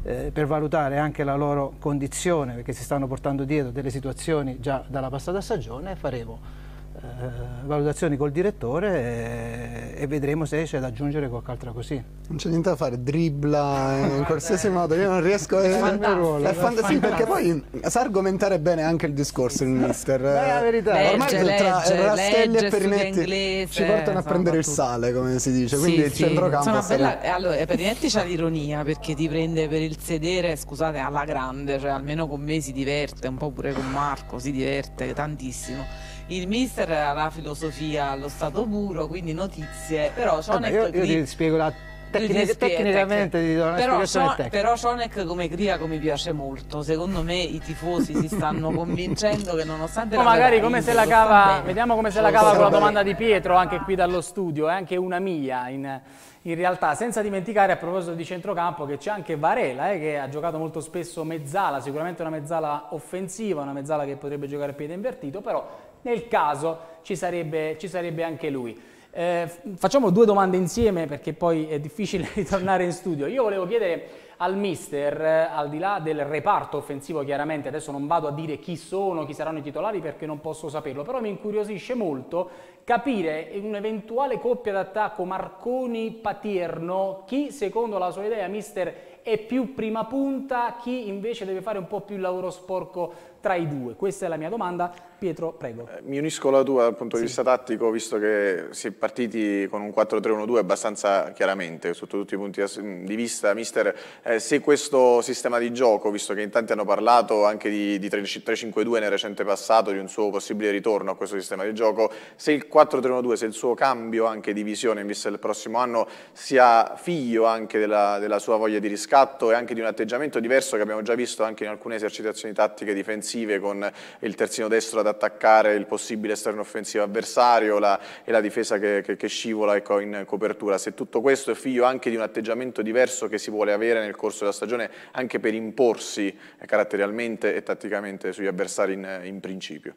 eh, per valutare anche la loro condizione, perché si stanno portando dietro delle situazioni già dalla passata stagione e faremo eh, valutazioni col direttore e, e vedremo se c'è da aggiungere qualche altra così. Non c'è niente da fare, dribbla in qualsiasi modo, io non riesco a... È fantastico, è fantastico perché poi sa argomentare bene anche il discorso il mister. È la verità. Legge, Ormai tra legge, Rastelli legge, e Perinetti ci portano a prendere il sale, come si dice, quindi sì, il sì. centrocampo... Insomma, bella... allora, Perinetti c'ha l'ironia perché ti prende per il sedere, scusate, alla grande, cioè almeno con me si diverte, un po' pure con Marco si diverte tantissimo il mister la filosofia allo stato puro, quindi notizie, però Cionek... Vabbè, io, io ti spiego la Tecnic cioè, tecnicamente ti do una però, so, però Cionek come Criaco mi piace molto Secondo me i tifosi si stanno convincendo che nonostante no, magari come se la cava Vediamo come se la cava con la domanda di Pietro Anche qui dallo studio È anche una mia in, in realtà senza dimenticare a proposito di centrocampo che c'è anche Varela eh, che ha giocato molto spesso mezzala, sicuramente una mezzala offensiva, una mezzala che potrebbe giocare a piede invertito, però nel caso ci sarebbe, ci sarebbe anche lui. Eh, facciamo due domande insieme perché poi è difficile ritornare in studio. Io volevo chiedere al mister, eh, al di là del reparto offensivo chiaramente, adesso non vado a dire chi sono, chi saranno i titolari perché non posso saperlo, però mi incuriosisce molto capire in un'eventuale coppia d'attacco Marconi-Patierno chi secondo la sua idea mister è più prima punta, chi invece deve fare un po' più lavoro sporco tra i due? Questa è la mia domanda. Pietro, prego. Eh, mi unisco alla tua dal punto di sì. vista tattico, visto che si è partiti con un 4-3-1-2 abbastanza chiaramente, sotto tutti i punti di vista. Mister, eh, se questo sistema di gioco, visto che in tanti hanno parlato anche di, di 3-5-2 nel recente passato, di un suo possibile ritorno a questo sistema di gioco, se il 4-3-1-2, se il suo cambio anche di visione in vista del prossimo anno sia figlio anche della, della sua voglia di riscatto e anche di un atteggiamento diverso che abbiamo già visto anche in alcune esercitazioni tattiche difensive difensive con il terzino destro ad attaccare il possibile esterno offensivo avversario la, e la difesa che, che, che scivola ecco, in copertura. Se tutto questo è figlio anche di un atteggiamento diverso che si vuole avere nel corso della stagione anche per imporsi eh, caratterialmente e tatticamente sugli avversari in, in principio.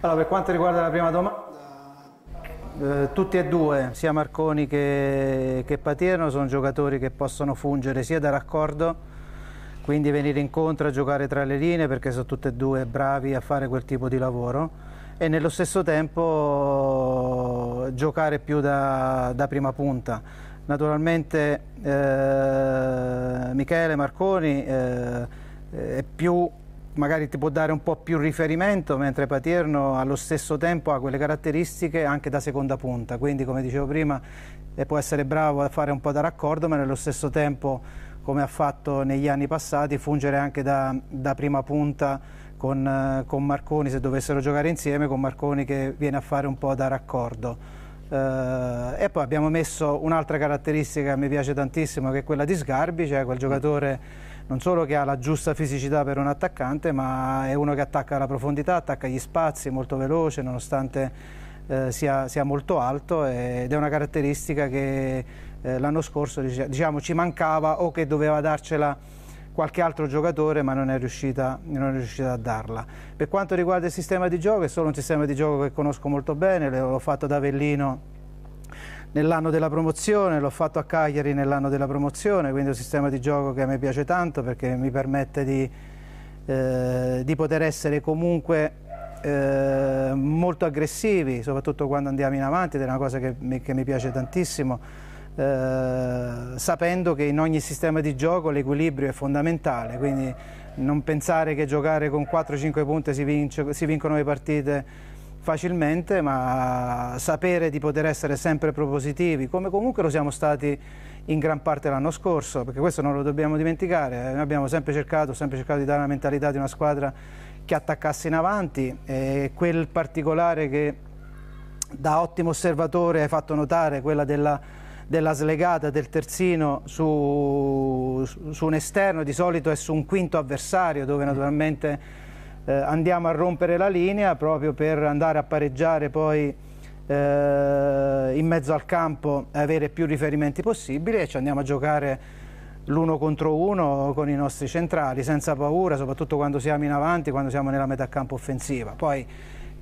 Allora, per quanto riguarda la prima domanda, eh, tutti e due, sia Marconi che, che Patierno, sono giocatori che possono fungere sia da raccordo quindi venire incontro a giocare tra le linee perché sono tutte e due bravi a fare quel tipo di lavoro e nello stesso tempo giocare più da, da prima punta. Naturalmente eh, Michele Marconi eh, è più magari ti può dare un po' più riferimento, mentre Patierno allo stesso tempo ha quelle caratteristiche anche da seconda punta, quindi come dicevo prima eh, può essere bravo a fare un po' da raccordo, ma nello stesso tempo come ha fatto negli anni passati, fungere anche da, da prima punta con, eh, con, Marconi se dovessero giocare insieme, con Marconi che viene a fare un po' da raccordo. Eh, e poi abbiamo messo un'altra caratteristica che mi piace tantissimo, che è quella di Sgarbi, cioè quel giocatore non solo che ha la giusta fisicità per un attaccante, ma è uno che attacca alla profondità, attacca gli spazi, molto veloce, nonostante eh, sia, sia, molto alto ed è una caratteristica che eh, l'anno scorso diciamo, ci mancava o che doveva darcela qualche altro giocatore ma non è, riuscita, non è, riuscita, a darla. Per quanto riguarda il sistema di gioco, è solo un sistema di gioco che conosco molto bene, l'ho fatto ad Avellino nell'anno della promozione, l'ho fatto a Cagliari nell'anno della promozione, quindi è un sistema di gioco che a me piace tanto perché mi permette di, eh, di poter essere comunque eh, molto aggressivi, soprattutto quando andiamo in avanti, ed è una cosa che mi, che mi piace tantissimo eh, sapendo che in ogni sistema di gioco l'equilibrio è fondamentale, quindi non pensare che giocare con 4-5 punte si, vince, si vincono le partite facilmente, ma sapere di poter essere sempre propositivi, come comunque lo siamo stati in gran parte l'anno scorso, perché questo non lo dobbiamo dimenticare, eh, noi abbiamo sempre cercato, sempre cercato di dare la mentalità di una squadra che attaccasse in avanti e quel particolare che da ottimo osservatore hai fatto notare, quella della della slegata del terzino su, su un esterno, di solito è su un quinto avversario dove naturalmente eh, andiamo a rompere la linea proprio per andare a pareggiare poi eh, in mezzo al campo e avere più riferimenti possibili e ci andiamo a giocare l'uno contro uno con i nostri centrali senza paura, soprattutto quando siamo in avanti, quando siamo nella metà campo offensiva. Poi,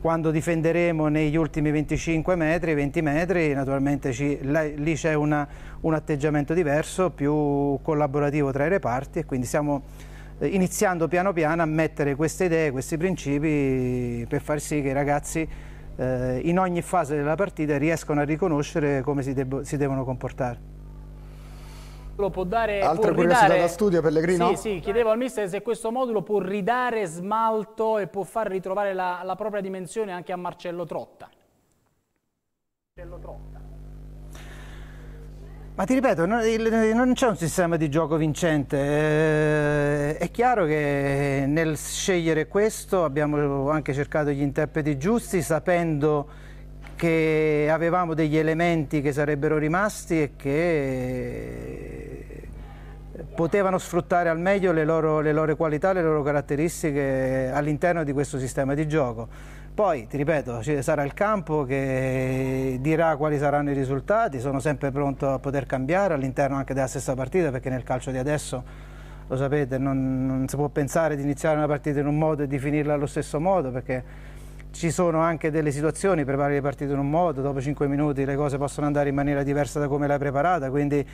quando difenderemo negli ultimi 25 metri, 20 metri, naturalmente ci, lì c'è un atteggiamento diverso, più collaborativo tra i reparti e quindi stiamo eh, iniziando piano piano a mettere queste idee, questi principi per far sì che i ragazzi eh, in ogni fase della partita riescano a riconoscere come si, si devono comportare modulo può dare... Altra può curiosità ridare, da studio, Pellegrino? Sì, sì, chiedevo al mister se questo modulo può ridare smalto e può far ritrovare la, la propria dimensione anche a Marcello Trotta. Marcello Trotta. Ma ti ripeto, non, non c'è un sistema di gioco vincente. Eh, è chiaro che nel scegliere questo abbiamo anche cercato gli interpreti giusti, sapendo che avevamo degli elementi che sarebbero rimasti e che potevano sfruttare al meglio le loro, le loro qualità, le loro caratteristiche all'interno di questo sistema di gioco. Poi, ti ripeto, sarà il campo che dirà quali saranno i risultati, sono sempre pronto a poter cambiare all'interno anche della stessa partita perché nel calcio di adesso, lo sapete, non, non si può pensare di iniziare una partita in un modo e di finirla allo stesso modo perché ci sono anche delle situazioni, preparare le partite in un modo, dopo 5 minuti le cose possono andare in maniera diversa da come l'hai preparata, quindi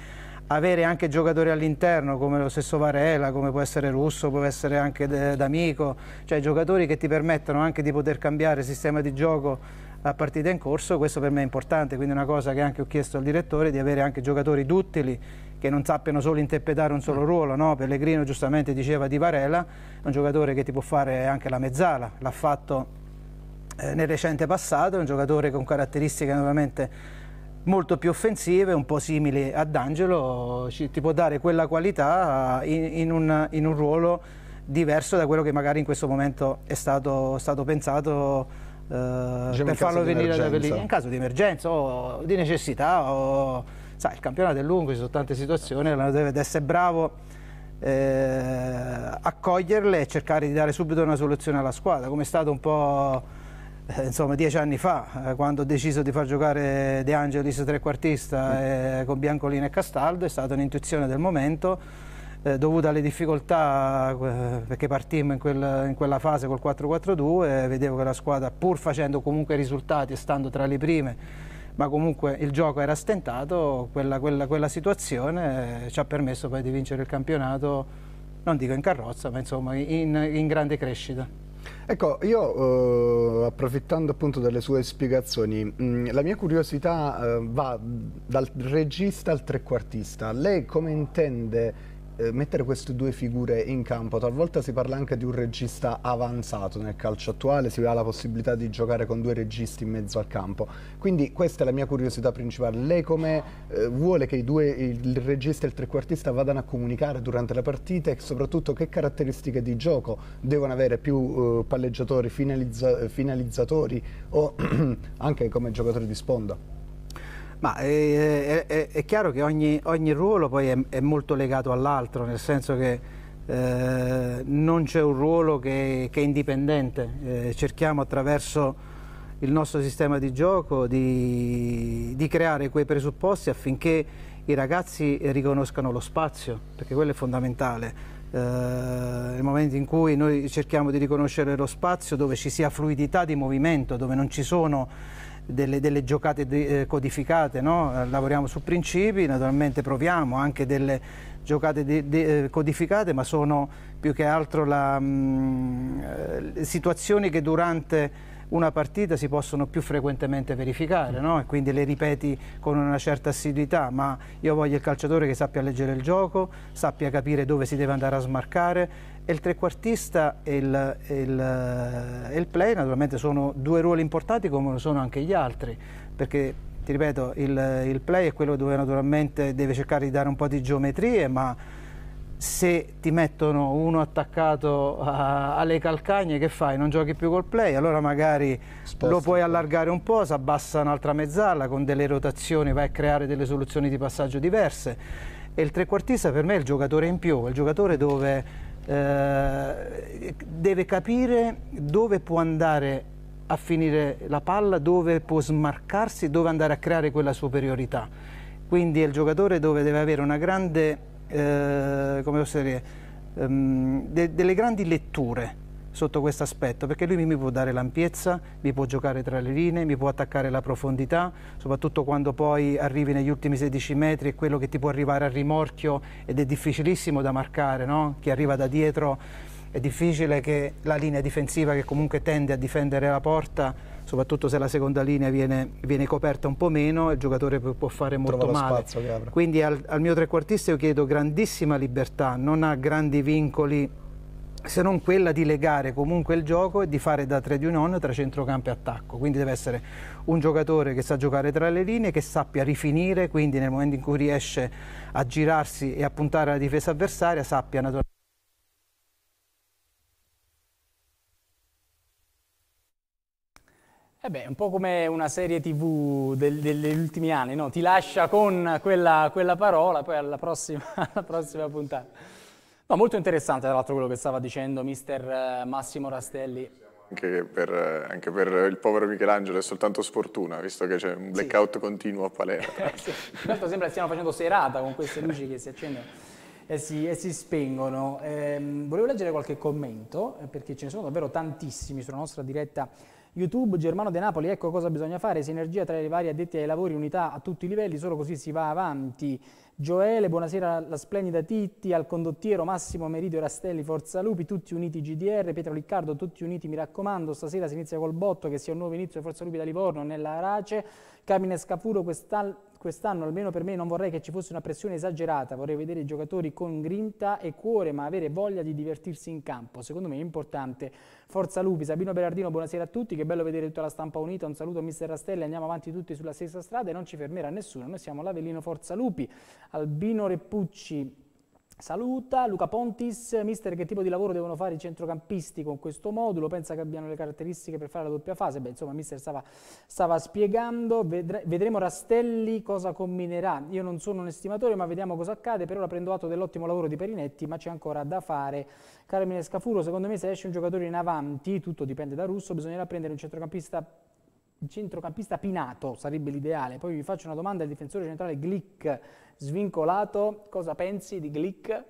avere anche giocatori all'interno come lo stesso Varela, come può essere Russo, può essere anche D'Amico, cioè giocatori che ti permettono anche di poter cambiare sistema di gioco a partita in corso, questo per me è importante, quindi è una cosa che anche ho chiesto al direttore, di avere anche giocatori duttili che non sappiano solo interpretare un solo ruolo, no? Pellegrino giustamente diceva di Varela, è un giocatore che ti può fare anche la mezzala, l'ha fatto eh, nel recente passato, è un giocatore con caratteristiche naturalmente molto più offensive, un po' simili a D'Angelo, ci, ti può dare quella qualità in, in, un, in, un, ruolo diverso da quello che magari in questo momento è stato, stato pensato eh, diciamo per farlo venire da Bellini in caso di emergenza o di necessità o, sai, il campionato è lungo ci sono tante situazioni allora deve essere bravo eh, accoglierle e cercare di dare subito una soluzione alla squadra come è stato un po' Eh, insomma, dieci anni fa, eh, quando ho deciso di far giocare De Angelis trequartista mm. eh, con Biancolino e Castaldo, è stata un'intuizione del momento eh, dovuta alle difficoltà eh, perché partimmo in, quel, in, quella fase col 4-4-2, eh, vedevo che la squadra pur facendo comunque risultati e stando tra le prime ma comunque il gioco era stentato, quella, quella, quella situazione ci ha permesso poi di vincere il campionato, non dico in carrozza, ma insomma in, in grande crescita. Ecco, io eh, approfittando appunto delle sue spiegazioni, mh, mm, la mia curiosità eh, va dal regista al trequartista. Lei come intende eh, mettere queste due figure in campo, talvolta si parla anche di un regista avanzato nel calcio attuale, si ha la possibilità di giocare con due registi in mezzo al campo. Quindi questa è la mia curiosità principale. Lei come eh, vuole che due, il regista e il trequartista vadano a comunicare durante la partita e soprattutto che caratteristiche di gioco devono avere più eh, palleggiatori, finalizza finalizzatori o anche come giocatori di sponda? Ma è, eh, eh, è, è chiaro che ogni, ogni, ruolo poi è, è molto legato all'altro, nel senso che eh, non c'è un ruolo che, che è indipendente, eh, cerchiamo attraverso il nostro sistema di gioco di, di, creare quei presupposti affinché i ragazzi riconoscano lo spazio, perché quello è fondamentale. Eh, nel momento in cui noi cerchiamo di riconoscere lo spazio dove ci sia fluidità di movimento, dove non ci sono delle, delle giocate eh, codificate, no? Eh, lavoriamo su principi, naturalmente proviamo anche delle giocate di, di, eh, codificate, ma sono più che altro la, mh, mm, situazioni che durante una partita si possono più frequentemente verificare no? e quindi le ripeti con una certa assiduità, ma io voglio il calciatore che sappia leggere il gioco, sappia capire dove si deve andare a smarcare, e il trequartista e il, il, eh, il, play naturalmente sono due ruoli importanti come lo sono anche gli altri, perché ti ripeto il, il play è quello dove naturalmente deve cercare di dare un po' di geometrie, ma se ti mettono uno attaccato a, eh, alle calcagne che fai? Non giochi più col play, allora magari Sposta. lo puoi allargare un po', si abbassa un'altra mezzala con delle rotazioni, vai a creare delle soluzioni di passaggio diverse. E il trequartista per me è il giocatore in più, è il giocatore dove eh, deve capire dove può andare a finire la palla, dove può smarcarsi, dove andare a creare quella superiorità. Quindi è il giocatore dove deve avere una grande, eh, come posso dire, um, de delle grandi letture sotto questo aspetto, perché lui mi può dare l'ampiezza, mi può giocare tra le linee, mi può attaccare la profondità, soprattutto quando poi arrivi negli ultimi 16 metri e quello che ti può arrivare a rimorchio ed è difficilissimo da marcare, no? chi arriva da dietro è difficile che la linea difensiva che comunque tende a difendere la porta, soprattutto se la seconda linea viene, viene coperta un po' meno, il giocatore può fare molto male. Spazio, Quindi al, al mio trequartista io chiedo grandissima libertà, non ha grandi vincoli se non quella di legare comunque il gioco e di fare da 3 trade union tra centrocampo e attacco. Quindi deve essere un giocatore che sa giocare tra le linee, che sappia rifinire, quindi nel momento in cui riesce a girarsi e a puntare alla difesa avversaria, sappia naturalmente. Eh beh, un po' come una serie tv del, degli ultimi anni, no? ti lascia con quella, quella parola, poi alla prossima, alla prossima puntata. No, molto interessante tra l'altro quello che stava dicendo mister eh, Massimo Rastelli. Anche per, eh, anche per, il povero Michelangelo è soltanto sfortuna, visto che c'è un blackout sì. continuo a Palermo. sì. Certo sembra che stiano facendo serata con queste eh. luci che si accendono e si, e si spengono. Eh, volevo leggere qualche commento, perché ce ne sono davvero tantissimi sulla nostra diretta YouTube Germano De Napoli, ecco cosa bisogna fare, sinergia tra i vari addetti ai lavori, unità a tutti i livelli, solo così si va avanti. Gioele, buonasera alla splendida Titti, al condottiero Massimo Merito e Rastelli, Forza Lupi, tutti uniti GDR, Pietro Riccardo, tutti uniti, mi raccomando, stasera si inizia col botto, che sia un nuovo inizio di Forza Lupi da Livorno, nella Arace, Camine Scafuro, quest'anno quest'anno almeno per me non vorrei che ci fosse una pressione esagerata, vorrei vedere i giocatori con grinta e cuore ma avere voglia di divertirsi in campo, secondo me è importante. Forza Lupi, Sabino Berardino, buonasera a tutti, che bello vedere tutta la stampa unita, un saluto a mister Rastelli, andiamo avanti tutti sulla stessa strada e non ci fermerà nessuno, noi siamo l'Avellino Forza Lupi, Albino Reppucci, Saluta, Luca Pontis, mister che tipo di lavoro devono fare i centrocampisti con questo modulo? Pensa che abbiano le caratteristiche per fare la doppia fase? Beh, insomma, mister stava, stava spiegando, Vedre, vedremo Rastelli cosa combinerà. Io non sono un estimatore, ma vediamo cosa accade. Per ora prendo atto dell'ottimo lavoro di Perinetti, ma c'è ancora da fare. Carmine Scafuro, secondo me se esce un giocatore in avanti, tutto dipende da Russo, bisognerà prendere un centrocampista centrocampista pinato sarebbe l'ideale. Poi vi faccio una domanda al difensore centrale Glick svincolato, cosa pensi di Glick?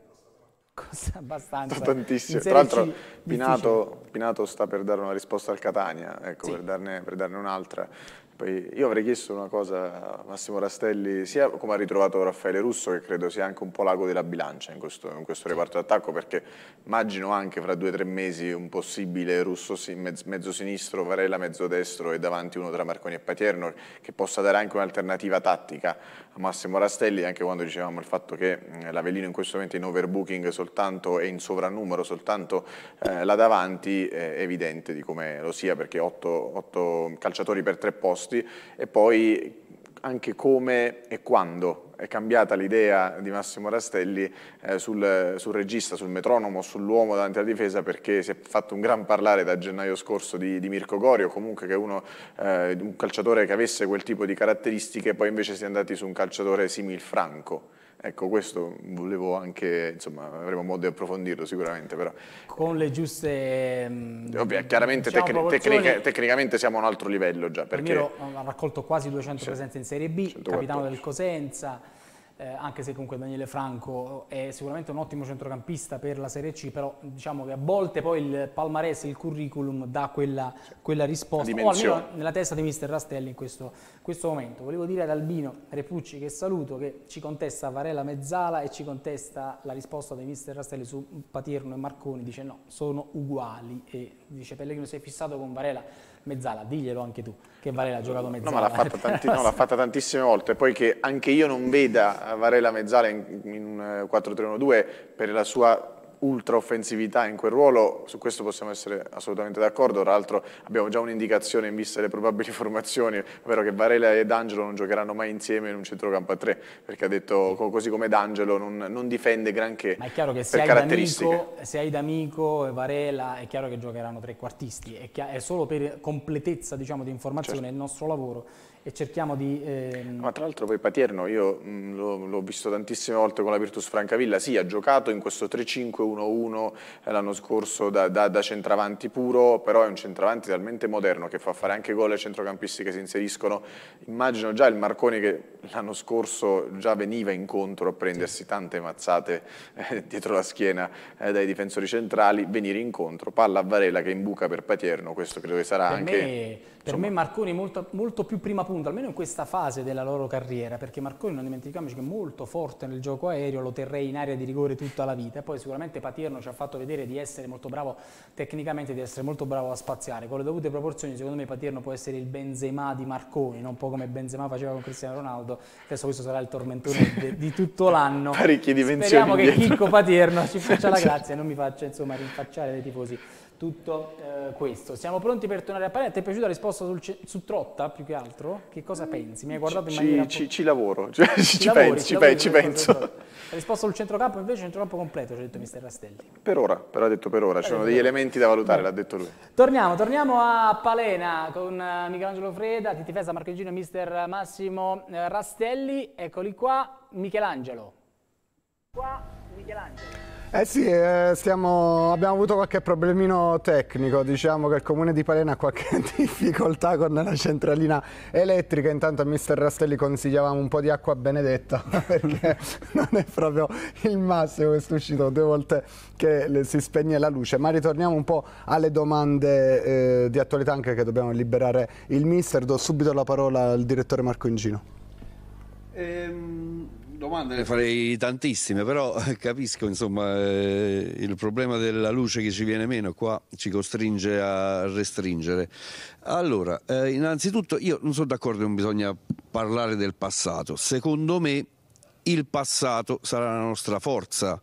Cosa abbastanza. Tantissimo. Tra l'altro Pinato, Pinato, sta per dare una risposta al Catania, ecco, sì. per, darne, per, darne, un'altra. Poi io avrei chiesto una cosa a Massimo Rastelli, sia come ha ritrovato Raffaele Russo, che credo sia anche un po' l'ago della bilancia in questo, in questo reparto d'attacco, perché immagino anche fra due o tre mesi un possibile Russo mezzo, sinistro, Varela mezzo destro e davanti uno tra Marconi e Patierno, che possa dare anche un'alternativa tattica a Massimo Rastelli, anche quando dicevamo il fatto che l'Avellino in questo momento è in overbooking soltanto e in sovrannumero soltanto, eh, là davanti è evidente di come lo sia, perché 8 calciatori per tre posti costi e poi anche come e quando è cambiata l'idea di Massimo Rastelli eh, sul, sul, regista, sul metronomo, sull'uomo davanti alla difesa perché si è fatto un gran parlare da gennaio scorso di, di Mirko o comunque che uno, eh, un calciatore che avesse quel tipo di caratteristiche, poi invece si è andati su un calciatore simil Franco Ecco, questo volevo anche, insomma, avremo modo di approfondirlo sicuramente, però. Con le giuste... Mm, Ovvio, chiaramente diciamo, tecnic tecnic tecnicamente siamo a un altro livello già, perché... ha raccolto quasi 200 presenze in Serie B, 114. capitano del Cosenza, eh, anche se comunque Daniele Franco è sicuramente un ottimo centrocampista per la Serie C, però diciamo che a volte poi il palmarès, il curriculum dà quella, quella risposta, o almeno nella testa di mister Rastelli in questo, questo momento. Volevo dire ad Albino Repucci che saluto, che ci contesta Varela Mezzala e ci contesta la risposta di mister Rastelli su Paterno e Marconi, dice no, sono uguali e dice Pellegrino si è fissato con Varela mezzala, diglielo anche tu, che Varela ha giocato mezzala. No, ma l'ha fatta, tanti, no, l'ha fatta tantissime volte, poi che anche io non veda Varela mezzala in, in 4-3-1-2 eh, per la sua ultra offensività in quel ruolo, su questo possiamo essere assolutamente d'accordo, tra l'altro abbiamo già un'indicazione in vista delle probabili formazioni, ovvero che Varela e D'Angelo non giocheranno mai insieme in un centrocampo a tre, perché ha detto così come D'Angelo non, non, difende granché Ma è chiaro che se hai, D'Amico, se hai D'Amico e Varela è chiaro che giocheranno tre trequartisti, è, è solo per completezza diciamo, di informazione certo. il nostro lavoro e cerchiamo di... Ehm... Ma tra l'altro poi Patierno, io mm, l'ho visto tantissime volte con la Virtus Francavilla, sì, ha giocato in questo 3-5-1-1 eh, l'anno scorso da, da, da, centravanti puro, però è un centravanti talmente moderno che fa fare anche gol ai centrocampisti che si inseriscono. Immagino già il Marconi che l'anno scorso già veniva incontro a prendersi sì. tante mazzate eh, dietro la schiena eh, dai difensori centrali, venire incontro, palla a Varela che imbuca per Patierno, questo credo che sarà per anche... Me per me Marconi è molto, molto, più prima punta, almeno in questa fase della loro carriera, perché Marconi, non dimentichiamoci che è molto forte nel gioco aereo, lo terrei in area di rigore tutta la vita. E poi sicuramente Patierno ci ha fatto vedere di essere molto bravo tecnicamente, di essere molto bravo a spaziare. Con le dovute proporzioni, secondo me Patierno può essere il Benzema di Marconi, non un po' come Benzema faceva con Cristiano Ronaldo. Adesso questo sarà il tormentone sì. di, di tutto l'anno. Parecchie dimensioni Speriamo indietro. che Chicco Patierno ci faccia la grazia e non mi faccia insomma, rinfacciare dei tifosi tutto eh, questo. Siamo pronti per tornare a parlare? Ti è piaciuta la risposta sul, su Trotta più che altro? Che cosa mm, pensi? Mi hai guardato in maniera... Ci, ci lavoro, ci, cioè, ci, ci lavori, penso, lavori, ci, penso. La risposta sul centrocampo invece è centrocampo completo, ci ha detto mister Rastelli. Per ora, però ha detto per ora, ci eh, sono degli elementi da valutare, l'ha detto lui. Torniamo, torniamo a Palena con eh, Michelangelo Freda, Titi Fesa, Marchegino e mister Massimo eh, Rastelli. Eccoli qua, Michelangelo. Qua Michelangelo. Eh sì, eh, stiamo, abbiamo avuto qualche problemino tecnico, diciamo che il comune di Palena ha qualche difficoltà con la centralina elettrica, intanto a mister Rastelli consigliavamo un po' di acqua benedetta perché non è proprio il massimo questo uscito, due volte che si spegne la luce, ma ritorniamo un po' alle domande eh, di attualità anche che dobbiamo liberare il mister, do subito la parola al direttore Marco Ingino. Ehm, domande ne farei tantissime, però capisco insomma eh, il problema della luce che ci viene meno qua ci costringe a restringere. Allora, eh, innanzitutto io non sono d'accordo che non bisogna parlare del passato. Secondo me il passato sarà la nostra forza,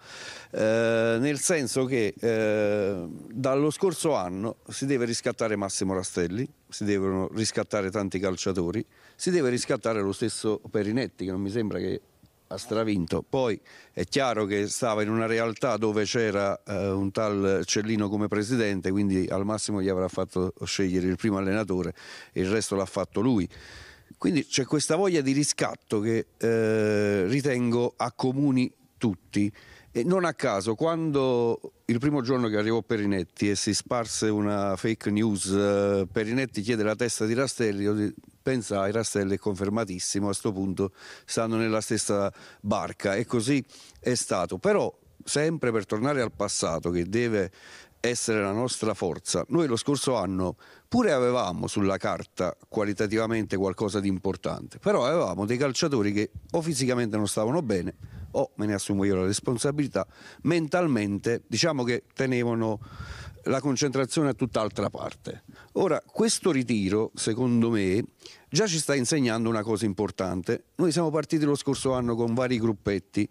eh, nel senso che eh, dallo scorso anno si deve riscattare Massimo Rastelli, si devono riscattare tanti calciatori, si deve riscattare lo stesso Perinetti che non mi sembra che ha stravinto. Poi è chiaro che stava in una realtà dove c'era eh, un tal Cellino come presidente, quindi al massimo gli avrà fatto scegliere il primo allenatore il resto l'ha fatto lui. Quindi c'è questa voglia di riscatto che eh, ritengo accomuni tutti. E non a caso, quando il primo giorno che arrivò Perinetti e si sparse una fake news, eh, Perinetti chiede la testa di Rastelli, io pensai Rastelli è confermatissimo, a questo punto stanno nella stessa barca e così è stato. Però sempre per tornare al passato che deve essere la nostra forza. Noi lo scorso anno pure avevamo sulla carta qualitativamente qualcosa di importante, però avevamo dei calciatori che o fisicamente non stavano bene o me ne assumo io la responsabilità, mentalmente diciamo che tenevano la concentrazione a tutt'altra parte. Ora, questo ritiro, secondo me, già ci sta insegnando una cosa importante. Noi siamo partiti lo scorso anno con vari gruppetti,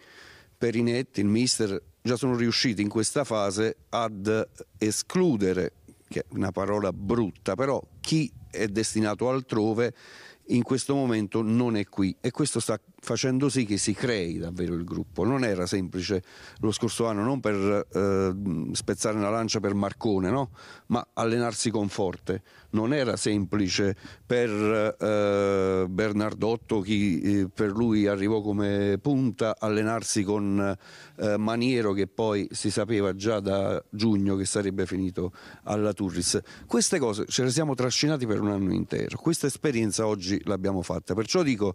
Perinetti, il mister, già sono riusciti in questa fase ad escludere, che è una parola brutta, però chi è destinato altrove in questo momento non è qui e questo sta facendo sì che si crei davvero il gruppo. Non era semplice lo scorso anno, non per eh, spezzare una lancia per Marcone, no? ma allenarsi con Forte. Non era semplice per eh, Bernardotto, chi eh, per lui arrivò come punta, allenarsi con eh, Maniero, che poi si sapeva già da giugno che sarebbe finito alla Turris. Queste cose ce le siamo trascinati per un anno intero. Questa esperienza oggi l'abbiamo fatta. Perciò dico,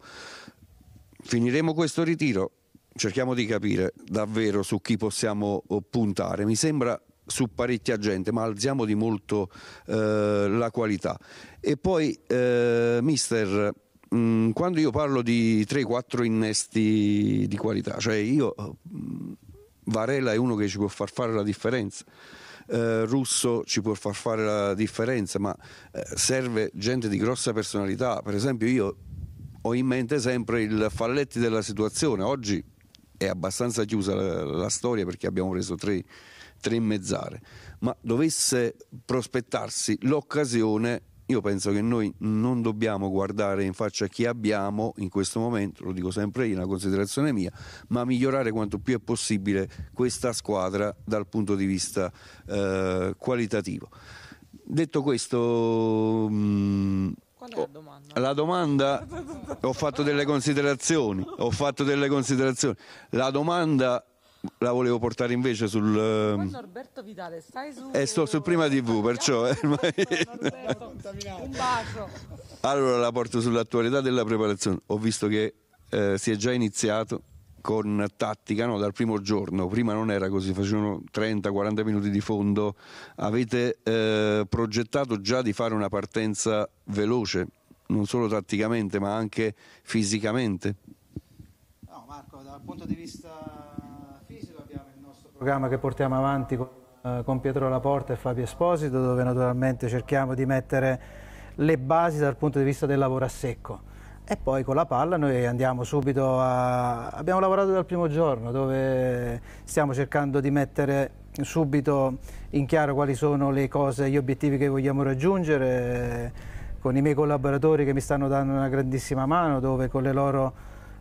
finiremo questo ritiro, cerchiamo di capire davvero su chi possiamo eh, puntare. Mi sembra su parecchia gente, ma alziamo di molto eh, la qualità. E poi, eh, mister, mh, mm, quando io parlo di 3-4 innesti di qualità, cioè io, mm, Varela è uno che ci può far fare la differenza. Eh, Russo ci può far fare la differenza, ma eh, serve gente di grossa personalità. Per esempio, io ho in mente sempre il Falletti della situazione. Oggi è abbastanza chiusa la, la storia perché abbiamo preso tre, tre mezzare, ma dovesse prospettarsi l'occasione io penso che noi non dobbiamo guardare in faccia chi abbiamo in questo momento, lo dico sempre io, una considerazione mia, ma migliorare quanto più è possibile questa squadra dal punto di vista eh, qualitativo. Detto questo, mh, mm, Qual è oh, la domanda? La domanda, ho fatto delle considerazioni, ho fatto delle considerazioni. La domanda la volevo portare invece sul... Ehm, Quando Alberto Vitale stai su... E eh, sto su Prima TV, perciò... Eh, Norberto, un bacio! Allora la porto sull'attualità della preparazione. Ho visto che eh, si è già iniziato con tattica, no, dal primo giorno, prima non era così, facevano 30-40 minuti di fondo, avete eh, progettato già di fare una partenza veloce, non solo tatticamente ma anche fisicamente? No Marco, dal punto di vista fisico abbiamo il nostro programma che portiamo avanti con, eh, con Pietro Laporta e Fabio Esposito dove naturalmente cerchiamo di mettere le basi dal punto di vista del lavoro a secco e poi con la palla noi andiamo subito a... Abbiamo lavorato dal primo giorno dove stiamo cercando di mettere subito in chiaro quali sono le cose, gli obiettivi che vogliamo raggiungere con i miei collaboratori che mi stanno dando una grandissima mano dove con le loro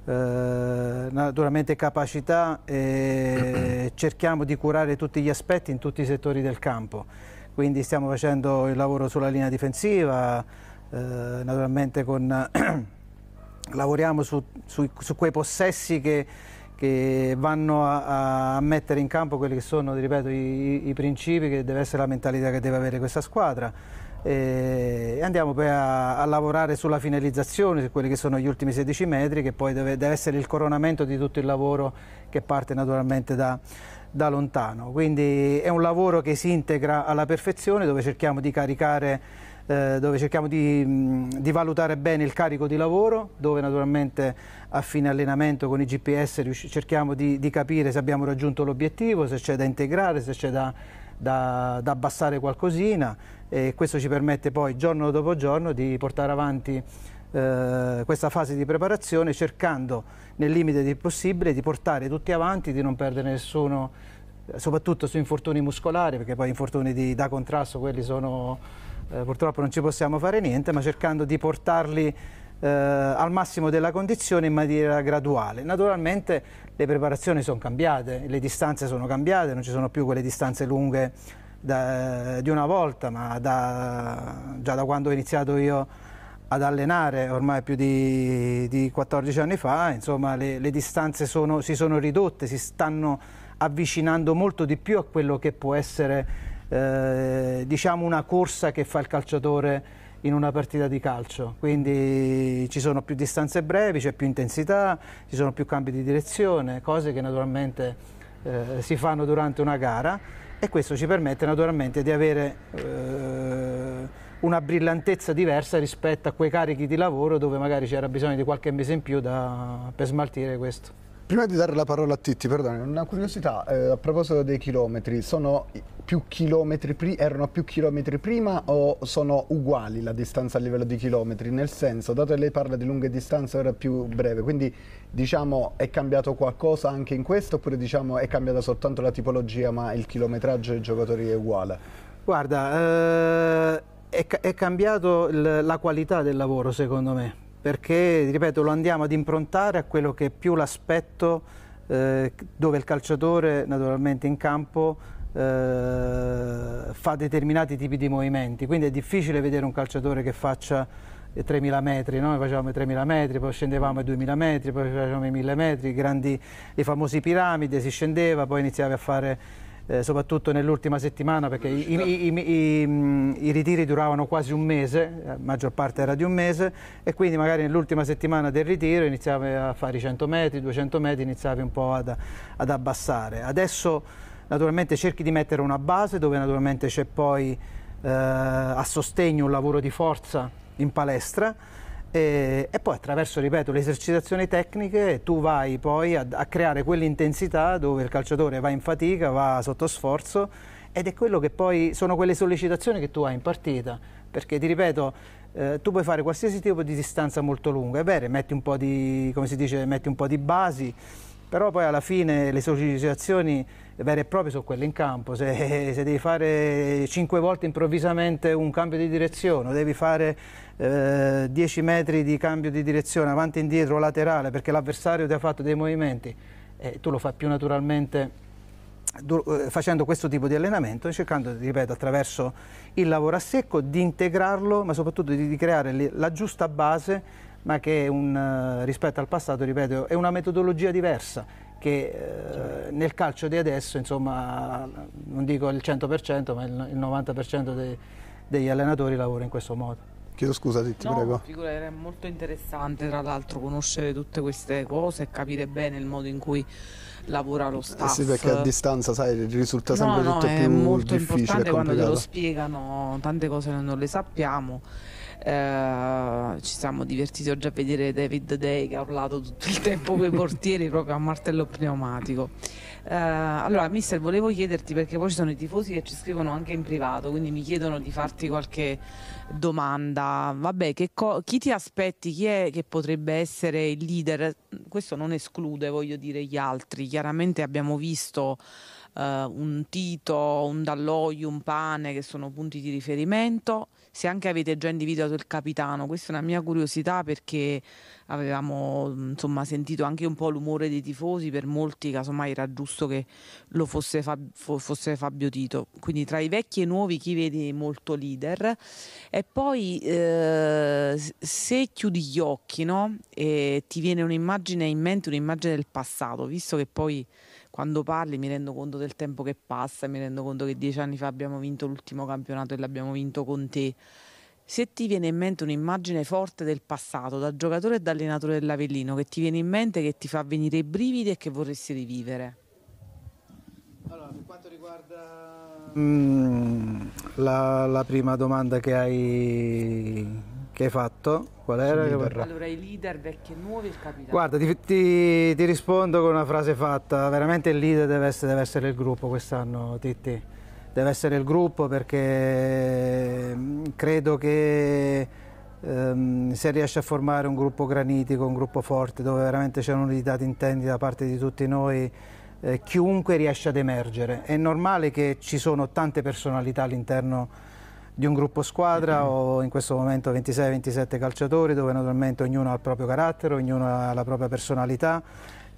eh, naturalmente capacità e cerchiamo di curare tutti gli aspetti in tutti i settori del campo. Quindi stiamo facendo il lavoro sulla linea difensiva, eh, naturalmente con lavoriamo su, su, su quei possessi che, che vanno a, a, mettere in campo quelli che sono, ripeto, i, i, principi che deve essere la mentalità che deve avere questa squadra. Eh, e andiamo poi a, a, lavorare sulla finalizzazione, su quelli che sono gli ultimi 16 metri, che poi deve, deve essere il coronamento di tutto il lavoro che parte naturalmente da, da lontano. Quindi è un lavoro che si integra alla perfezione, dove cerchiamo di caricare eh, dove cerchiamo di, mm, di, valutare bene il carico di lavoro, dove naturalmente a fine allenamento con i GPS cerchiamo di, di capire se abbiamo raggiunto l'obiettivo, se c'è da integrare, se c'è da, da, da, abbassare qualcosina e questo ci permette poi giorno dopo giorno di portare avanti eh, questa fase di preparazione cercando nel limite del possibile di portare tutti avanti, di non perdere nessuno soprattutto su infortuni muscolari, perché poi infortuni di, da contrasto quelli sono eh, purtroppo non ci possiamo fare niente, ma cercando di portarli eh, al massimo della condizione in maniera graduale. Naturalmente le preparazioni sono cambiate, le distanze sono cambiate, non ci sono più quelle distanze lunghe da, eh, di una volta, ma da, già da quando ho iniziato io ad allenare ormai più di, di 14 anni fa, insomma le, le distanze sono, si sono ridotte, si stanno avvicinando molto di più a quello che può essere eh, diciamo una corsa che fa il calciatore in una partita di calcio, quindi ci sono più distanze brevi, c'è più intensità, ci sono più cambi di direzione, cose che naturalmente eh, si fanno durante una gara e questo ci permette naturalmente di avere eh, una brillantezza diversa rispetto a quei carichi di lavoro dove magari c'era bisogno di qualche mese in più da, per smaltire questo. Prima di dare la parola a Titti, perdone, una curiosità eh, a proposito dei chilometri, più chilometri erano più chilometri prima o sono uguali la distanza a livello di chilometri? Nel senso, dato che lei parla di lunghe distanze, era più breve, quindi diciamo è cambiato qualcosa anche in questo oppure diciamo è cambiata soltanto la tipologia ma il chilometraggio dei giocatori è uguale? Guarda, eh, è, è cambiato la qualità del lavoro secondo me perché, ripeto, lo andiamo ad improntare a quello che è più l'aspetto eh, dove il calciatore naturalmente in campo eh, fa determinati tipi di movimenti, quindi è difficile vedere un calciatore che faccia 3.000 eh, metri, noi facevamo i 3.000 metri, poi scendevamo ai 2.000 metri, poi facevamo i 1.000 metri, grandi, le famose piramidi, si scendeva, poi iniziava a fare eh, soprattutto nell'ultima settimana perché i, i, i, i, ritiri duravano quasi un mese, la maggior parte era di un mese e quindi magari nell'ultima settimana del ritiro iniziavi a fare i 100 metri, 200 metri, iniziavi un po' ad, ad abbassare. Adesso naturalmente cerchi di mettere una base dove naturalmente c'è poi eh, a sostegno un lavoro di forza in palestra e, eh, e, poi attraverso, ripeto, le esercitazioni tecniche tu vai poi a, a creare quell'intensità dove il calciatore va in fatica, va sotto sforzo ed è quello che poi sono quelle sollecitazioni che tu hai in partita. Perché ti ripeto, eh, tu puoi fare qualsiasi tipo di distanza molto lunga. È vero, metti un po' di, dice, metti un po' di basi, però poi alla fine le sollecitazioni vere e proprie sono quelle in campo, se, se, devi fare 5 volte improvvisamente un cambio di direzione o devi fare eh, 10 metri di cambio di direzione avanti e indietro laterale perché l'avversario ti ha fatto dei movimenti e eh, tu lo fai più naturalmente eh, facendo questo tipo di allenamento e cercando, ripeto, attraverso il lavoro a secco di integrarlo ma soprattutto di, di creare la giusta base ma che un, eh, rispetto al passato, ripeto, è una metodologia diversa che eh, nel calcio di adesso, insomma, non dico il 100%, ma il, il 90% dei, degli allenatori lavora in questo modo. Chiedo scusa, ti, no, prego. Figura, era molto interessante, tra l'altro, conoscere tutte queste cose e capire bene il modo in cui lavora lo staff. Eh sì, perché a distanza, sai, risulta sempre no, no, più difficile. È molto importante quando te lo spiegano, tante cose non le sappiamo eh, ci siamo divertiti oggi a vedere David Day che ha urlato tutto il tempo quei portieri proprio a martello pneumatico. Eh, allora, mister, volevo chiederti perché poi ci sono i tifosi che ci scrivono anche in privato, quindi mi chiedono di farti qualche domanda. Vabbè, co- chi ti aspetti? Chi è che potrebbe essere il leader? Questo non esclude, voglio dire, gli altri. Chiaramente abbiamo visto eh, un Tito, un Dall'Oio, un Pane che sono punti di riferimento se anche avete già individuato il capitano. Questa è una mia curiosità perché avevamo insomma, sentito anche un po' l'umore dei tifosi, per molti casomai era giusto che lo fosse, Fab- fosse Fabio Tito. Quindi tra i vecchi e i nuovi chi vedi molto leader. E poi eh, se chiudi gli occhi no? e ti viene un'immagine in mente, un'immagine del passato, visto che poi quando parli mi rendo conto del tempo che passa, mi rendo conto che dieci anni fa abbiamo vinto l'ultimo campionato e l'abbiamo vinto con te. Se ti viene in mente un'immagine forte del passato, da giocatore e da allenatore dell'Avellino, che ti viene in mente, che ti fa venire i brividi e che vorresti rivivere? Allora, per quanto riguarda mm, la, la prima domanda che hai che hai fatto? Qual era? Che Allora, i leader vecchi e nuovi il capitano. Guarda, ti, ti, ti, rispondo con una frase fatta. Veramente il leader deve essere, deve essere il gruppo quest'anno, Titti. Deve essere il gruppo perché mm, credo che ehm, se riesce a formare un gruppo granitico, un gruppo forte, dove veramente c'è un'unità d'intendi da parte di tutti noi, eh, chiunque riesce ad emergere. È normale che ci sono tante personalità all'interno di un gruppo squadra, ho mhm. in questo momento 26-27 calciatori dove naturalmente ognuno ha il proprio carattere, ognuno ha la propria personalità.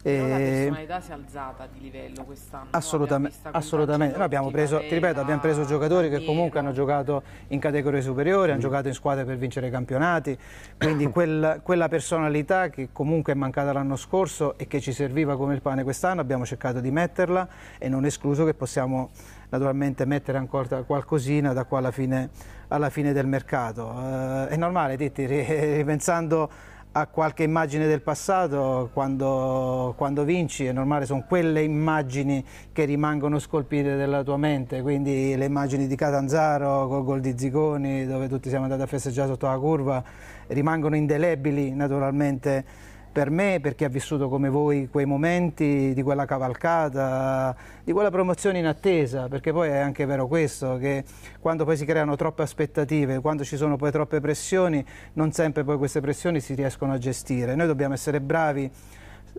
E... La personalità si è alzata di livello quest'anno. Assolutamente, assolutamente. Noi abbiamo preso, ti ripeto, abbiamo preso giocatori che comunque hanno giocato in categorie superiori, mm. hanno giocato in squadre per vincere i campionati, quindi quel, quella personalità che comunque è mancata l'anno scorso e che ci serviva come il pane quest'anno, abbiamo cercato di metterla e non è escluso che possiamo naturalmente mettere ancora qualcosina da qua alla fine, alla fine del mercato. Eh, è normale, Titti, ripensando a qualche immagine del passato, quando, quando, vinci è normale, sono quelle immagini che rimangono scolpite della tua mente, quindi le immagini di Catanzaro col gol di Zigoni, dove tutti siamo andati a festeggiare sotto la curva, rimangono indelebili naturalmente per me, per chi ha vissuto come voi quei momenti di quella cavalcata, di quella promozione in attesa, perché poi è anche vero questo, che quando poi si creano troppe aspettative, quando ci sono poi troppe pressioni, non sempre poi queste pressioni si riescono a gestire. Noi dobbiamo essere bravi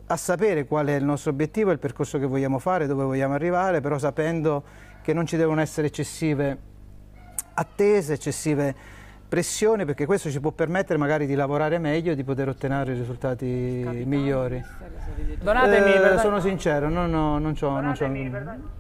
a sapere qual è il nostro obiettivo, il percorso che vogliamo fare, dove vogliamo arrivare, però sapendo che non ci devono essere eccessive attese, eccessive pressione perché questo ci può permettere magari di lavorare meglio e di poter ottenere risultati Capitano, migliori. Donatemi, eh, sono sincero, no, no, non c'ho...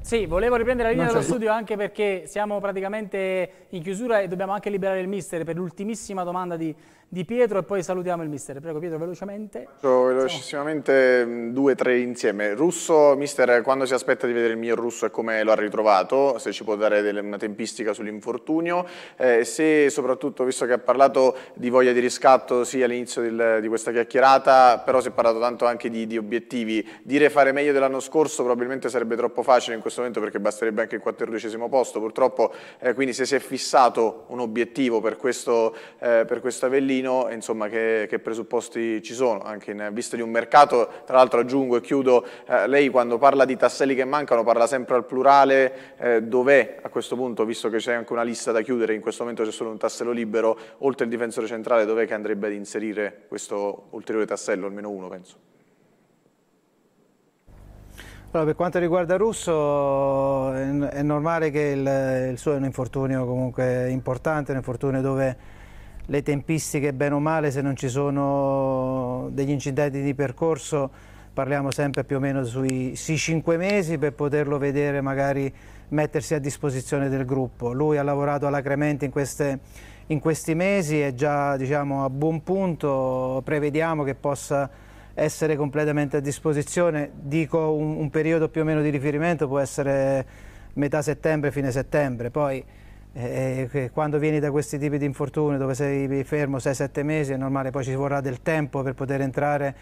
Sì, volevo riprendere la linea dello studio anche perché siamo praticamente in chiusura e dobbiamo anche liberare il mister per l'ultimissima domanda di di Pietro e poi salutiamo il mister. Prego Pietro, velocemente. Faccio velocissimamente Siamo. Mm, due, tre insieme. Russo, mister, quando si aspetta di vedere il mio russo e come lo ha ritrovato? Se ci può dare delle, una tempistica sull'infortunio? Eh, se soprattutto, visto che ha parlato di voglia di riscatto sì all'inizio di questa chiacchierata, però si è parlato tanto anche di, di obiettivi. Dire fare meglio dell'anno scorso probabilmente sarebbe troppo facile in questo momento perché basterebbe anche il quattordicesimo posto, purtroppo. Eh, quindi se si è fissato un obiettivo per questo, eh, per questo Avellino, vino, insomma, che, che, presupposti ci sono, anche in vista di un mercato, tra l'altro aggiungo e chiudo, eh, lei quando parla di tasselli che mancano parla sempre al plurale, eh, dov'è a questo punto, visto che c'è anche una lista da chiudere, in questo momento c'è solo un tassello libero, oltre il difensore centrale dov'è che andrebbe ad inserire questo ulteriore tassello, almeno uno penso? Allora, per quanto riguarda Russo è normale che il, il suo è un infortunio comunque importante, un infortunio dove le tempistiche bene o male se non ci sono degli incidenti di percorso parliamo sempre più o meno sui 5 mesi per poterlo vedere magari mettersi a disposizione del gruppo. Lui ha lavorato alacremente in, queste, in questi mesi è già diciamo, a buon punto, prevediamo che possa essere completamente a disposizione. Dico un, un periodo più o meno di riferimento può essere metà settembre, fine settembre, poi eh, eh quando vieni da questi tipi di infortuni dove sei fermo 6-7 mesi è normale, poi ci vorrà del tempo per poter entrare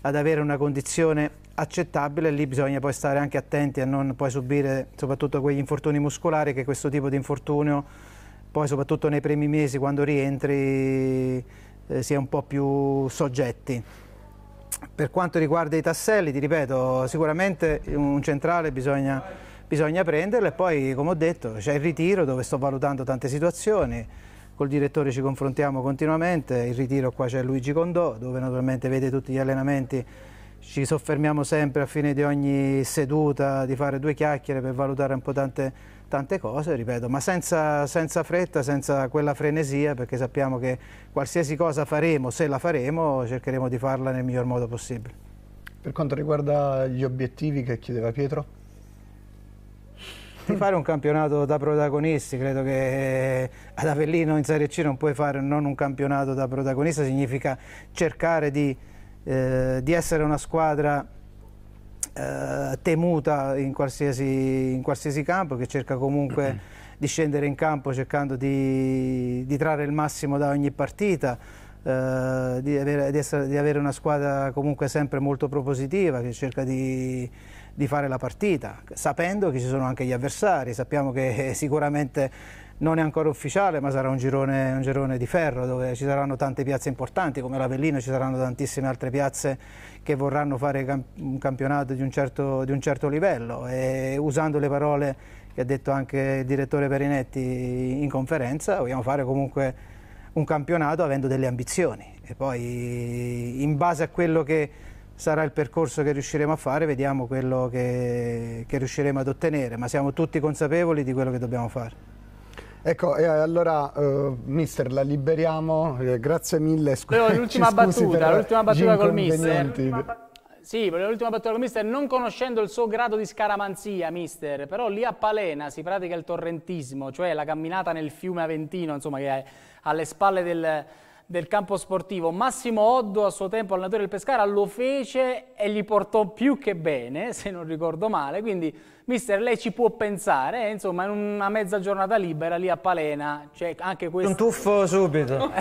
ad avere una condizione accettabile, lì bisogna poi stare anche attenti a non poi subire soprattutto quegli infortuni muscolari che questo tipo di infortunio poi soprattutto nei primi mesi quando rientri eh, si è un po' più soggetti. Per quanto riguarda i tasselli, ti ripeto, sicuramente un centrale bisogna bisogna prenderla e poi, come ho detto, c'è il ritiro dove sto valutando tante situazioni. Col direttore ci confrontiamo continuamente, il ritiro qua c'è Luigi Condò, dove naturalmente vede tutti gli allenamenti ci soffermiamo sempre a fine di ogni seduta di fare due chiacchiere per valutare un po' tante, tante cose, ripeto, ma senza, senza, fretta, senza quella frenesia, perché sappiamo che qualsiasi cosa faremo, se la faremo, cercheremo di farla nel miglior modo possibile. Per quanto riguarda gli obiettivi che chiedeva Pietro? di fare un campionato da protagonisti, credo che eh, ad Avellino in Serie C non puoi fare non un campionato da protagonista, significa cercare di, eh, di essere una squadra eh, temuta in qualsiasi, in qualsiasi, campo, che cerca comunque di scendere in campo cercando di, di trarre il massimo da ogni partita. Eh, di, avere, di, essere, di, avere, una squadra comunque sempre molto propositiva che cerca di, di fare la partita, sapendo che ci sono anche gli avversari, sappiamo che eh, sicuramente non è ancora ufficiale, ma sarà un girone, un girone, di ferro dove ci saranno tante piazze importanti, come l'Avellino, ci saranno tantissime altre piazze che vorranno fare un campionato di un certo, di un certo livello. E usando le parole che ha detto anche il direttore Perinetti in conferenza, vogliamo fare comunque un campionato avendo delle ambizioni. E poi in base a quello che sarà il percorso che riusciremo a fare, vediamo quello che, che riusciremo ad ottenere, ma siamo tutti consapevoli di quello che dobbiamo fare. Ecco, e allora, uh, mister, la liberiamo, eh, grazie mille, scu- l'ultima battuta, l'ultima battuta col mister. Sì, l'ultima battuta col mister, non conoscendo il suo grado di scaramanzia, mister, però lì a Palena si pratica il torrentismo, cioè la camminata nel fiume Aventino, insomma, che è alle spalle del, del campo sportivo. Massimo Oddo, a suo tempo allenatore del Pescara, lo fece e gli portò più che bene, se non ricordo male. Quindi, mister, lei ci può pensare, eh? insomma, in una mezza giornata libera lì a Palena. Cioè, anche questo... Un tuffo subito.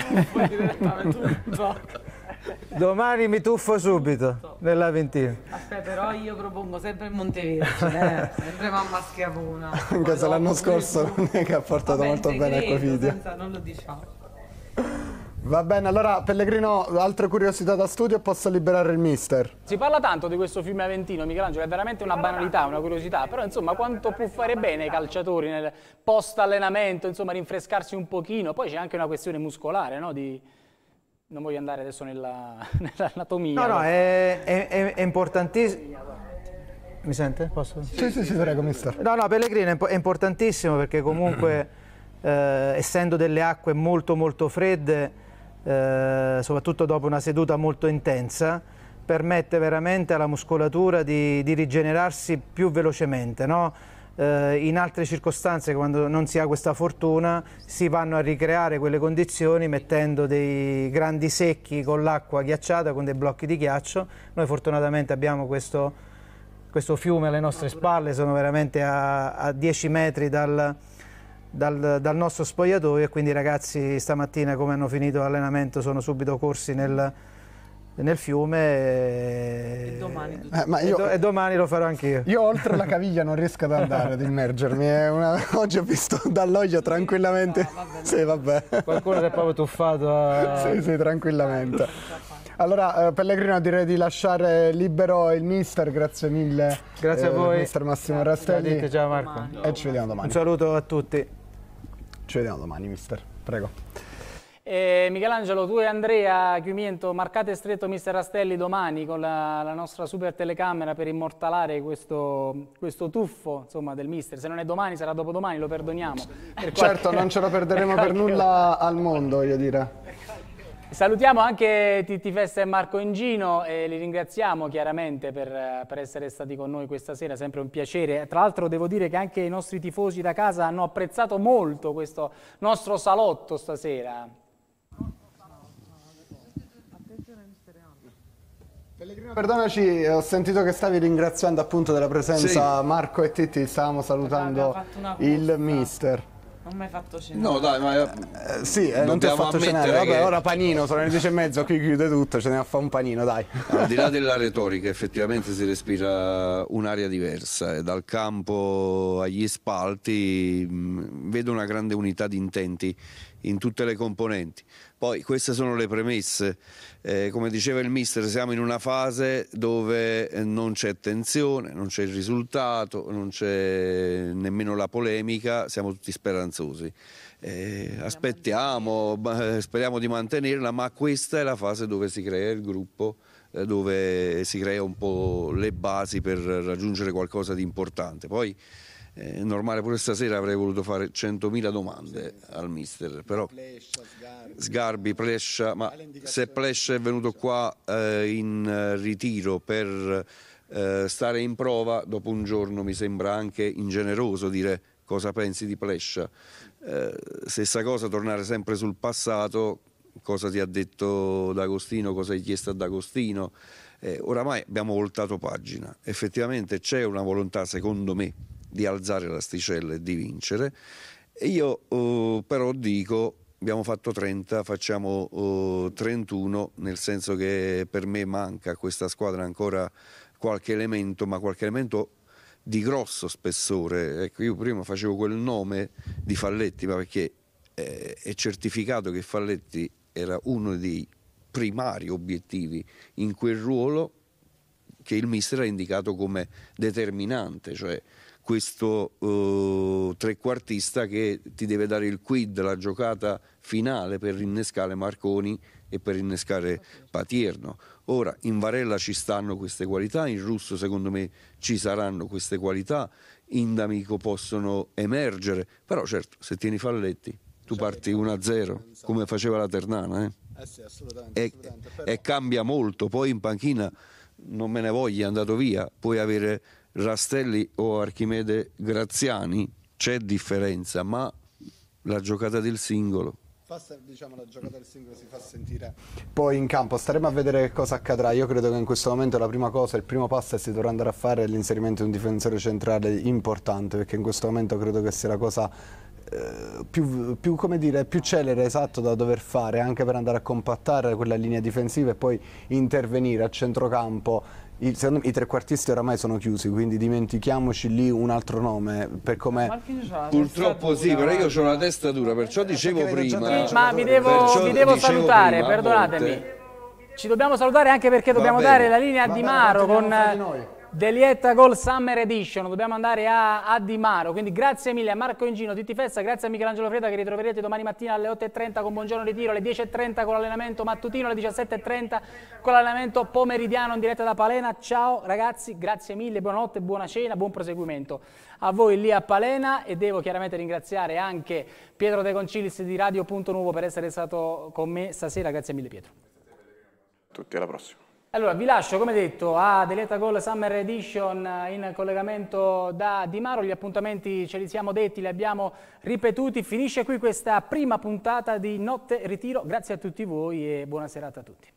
Domani mi tuffo subito nella ventina. Aspetta, però io propongo sempre il Montevergine, eh? sempre mamma schiavona. Anche se l'anno scorso non è che ha portato Vabbè, molto bene a quel non lo diciamo. Va bene, allora Pellegrino, altre curiosità da studio, posso liberare il mister? Si parla tanto di questo fiume Aventino, Michelangelo, è veramente una banalità, una curiosità, però insomma quanto può fare bene ai calciatori nel post allenamento, insomma rinfrescarsi un pochino, poi c'è anche una questione muscolare, no? Di... Non voglio andare adesso nell'anatomia. Nell no, no, è, è, è importantissimo. Mi sente? Posso? Sì, sì, sì, prego, mister. No, no, Pellegrino è importantissimo perché comunque, eh, essendo delle acque molto, molto fredde, eh, soprattutto dopo una seduta molto intensa, permette veramente alla muscolatura di, di rigenerarsi più velocemente. No? Eh, in altre circostanze, quando non si ha questa fortuna, si vanno a ricreare quelle condizioni mettendo dei grandi secchi con l'acqua ghiacciata, con dei blocchi di ghiaccio. Noi fortunatamente abbiamo questo, questo fiume alle nostre spalle, sono veramente a, a 10 metri dal, dal, dal, nostro spogliatoio e quindi i ragazzi stamattina come hanno finito l'allenamento sono subito corsi nel, nel fiume e, e domani, eh, eh ma io, e do, e domani lo farò anch'io. Io oltre la caviglia non riesco ad andare, ad immergermi, una, oggi ho visto dall'oglio tranquillamente, no, ah, vabbè, sì vabbè. Qualcuno si è proprio tuffato. A... sì sì tranquillamente. Allora eh, Pellegrino direi di lasciare libero il mister, grazie mille. Grazie eh, a voi. Mister Massimo grazie. Rastelli. Ciao, ciao Marco. Domani. E ci vediamo domani. Un saluto a tutti. Ci vediamo domani mister, prego. Eh, Michelangelo, tu e Andrea Chiumiento marcate stretto Mister Rastelli domani con la, la nostra super telecamera per immortalare questo, questo tuffo insomma, del Mister. Se non è domani, sarà dopodomani, lo perdoniamo. Per certo, qualche... non ce lo perderemo per, per nulla al mondo, voglio dire. Salutiamo anche Titti Festa e Marco Ingino e li ringraziamo chiaramente per, per, essere stati con noi questa sera, sempre un piacere. Tra l'altro devo dire che anche i nostri tifosi da casa hanno apprezzato molto questo nostro salotto stasera. Pellegrino, perdonaci, ho sentito che stavi ringraziando appunto della presenza sì. Marco e Titti, stavamo salutando il mister. Non mi hai fatto cenare. No, dai, ma. Eh, sì, eh, non ti ho fatto cenare. Vabbè, che... ora panino, sono le 10 e mezzo, qui chiude tutto, ce ne fa un panino, dai. Al di là della retorica, effettivamente si respira un'aria diversa. E dal campo agli spalti mh, mm, vedo una grande unità di intenti in tutte le componenti. Poi queste sono le premesse, eh, come diceva il mister siamo in una fase dove eh, non c'è tensione, non c'è il risultato, non c'è nemmeno la polemica, siamo tutti speranzosi. Eh, aspettiamo, eh, speriamo di mantenerla, ma questa è la fase dove si crea il gruppo eh, dove si crea un po' le basi per raggiungere qualcosa di importante. Poi è normale pure stasera avrei voluto fare 100.000 domande al mister, però Sgarbi, Plescia, ma se Plescia è venuto qua eh, in ritiro per eh, stare in prova, dopo un giorno mi sembra anche ingeneroso dire cosa pensi di Plescia. Eh, stessa cosa, tornare sempre sul passato, cosa ti ha detto D'Agostino, cosa hai chiesto a D'Agostino. Eh, oramai abbiamo voltato pagina, effettivamente c'è una volontà, secondo me, di alzare l'asticella e di vincere. E io eh, però dico abbiamo fatto 30, facciamo eh, 31, nel senso che per me manca a questa squadra ancora qualche elemento, ma qualche elemento di grosso spessore. Ecco, io prima facevo quel nome di Falletti, ma perché eh, è certificato che Falletti era uno dei primari obiettivi in quel ruolo che il mister ha indicato come determinante, cioè questo eh, trequartista che ti deve dare il quid, la giocata finale per innescare Marconi e per innescare Patierno. Ora in Varella ci stanno queste qualità, in Russo secondo me ci saranno queste qualità, in D'Amico possono emergere, però certo se tieni Falletti tu cioè, parti 1-0 come faceva la Ternana eh? Eh sì, assolutamente, e, assolutamente, però... e cambia molto, poi in panchina non me ne voglia, è andato via, puoi avere Rastelli o Archimede Graziani c'è differenza, ma la giocata del singolo diciamo la giocata del singolo si fa sentire poi in campo staremo a vedere che cosa accadrà io credo che in questo momento la prima cosa il primo passo che si dovrà andare a fare è l'inserimento di un difensore centrale importante perché in questo momento credo che sia la cosa eh, più, più, dire, più, celere esatto da dover fare anche per andare a compattare quella linea difensiva e poi intervenire a centrocampo i, me, i trequartisti oramai sono chiusi, quindi dimentichiamoci lì un altro nome per com'è. Purtroppo sì, però io eh. ho una testa dura, perciò eh, dicevo prima. Eh, ma vi devo, vi devo salutare, prima, perdonatemi. Ci dobbiamo salutare anche perché dobbiamo bene, dare la linea a Di Maro con. Delietta Goal Summer Edition, dobbiamo andare a, a, Di Maro, quindi grazie mille a Marco Ingino, Titti Festa, grazie a Michelangelo Freda che ritroverete domani mattina alle 8.30 con Buongiorno Ritiro, alle 10.30 con l'allenamento mattutino, alle 17.30 con l'allenamento pomeridiano in diretta da Palena, ciao ragazzi, grazie mille, buonanotte, buona cena, buon proseguimento a voi lì a Palena e devo chiaramente ringraziare anche Pietro De Concilis di Radio.nuovo per essere stato con me stasera, grazie mille Pietro. Tutti alla prossima. Allora, vi lascio, come detto, a Deleta Gol Summer Edition in collegamento da Di Maro. Gli appuntamenti ce li siamo detti, li abbiamo ripetuti. Finisce qui questa prima puntata di Notte Ritiro. Grazie a tutti voi e buona serata a tutti.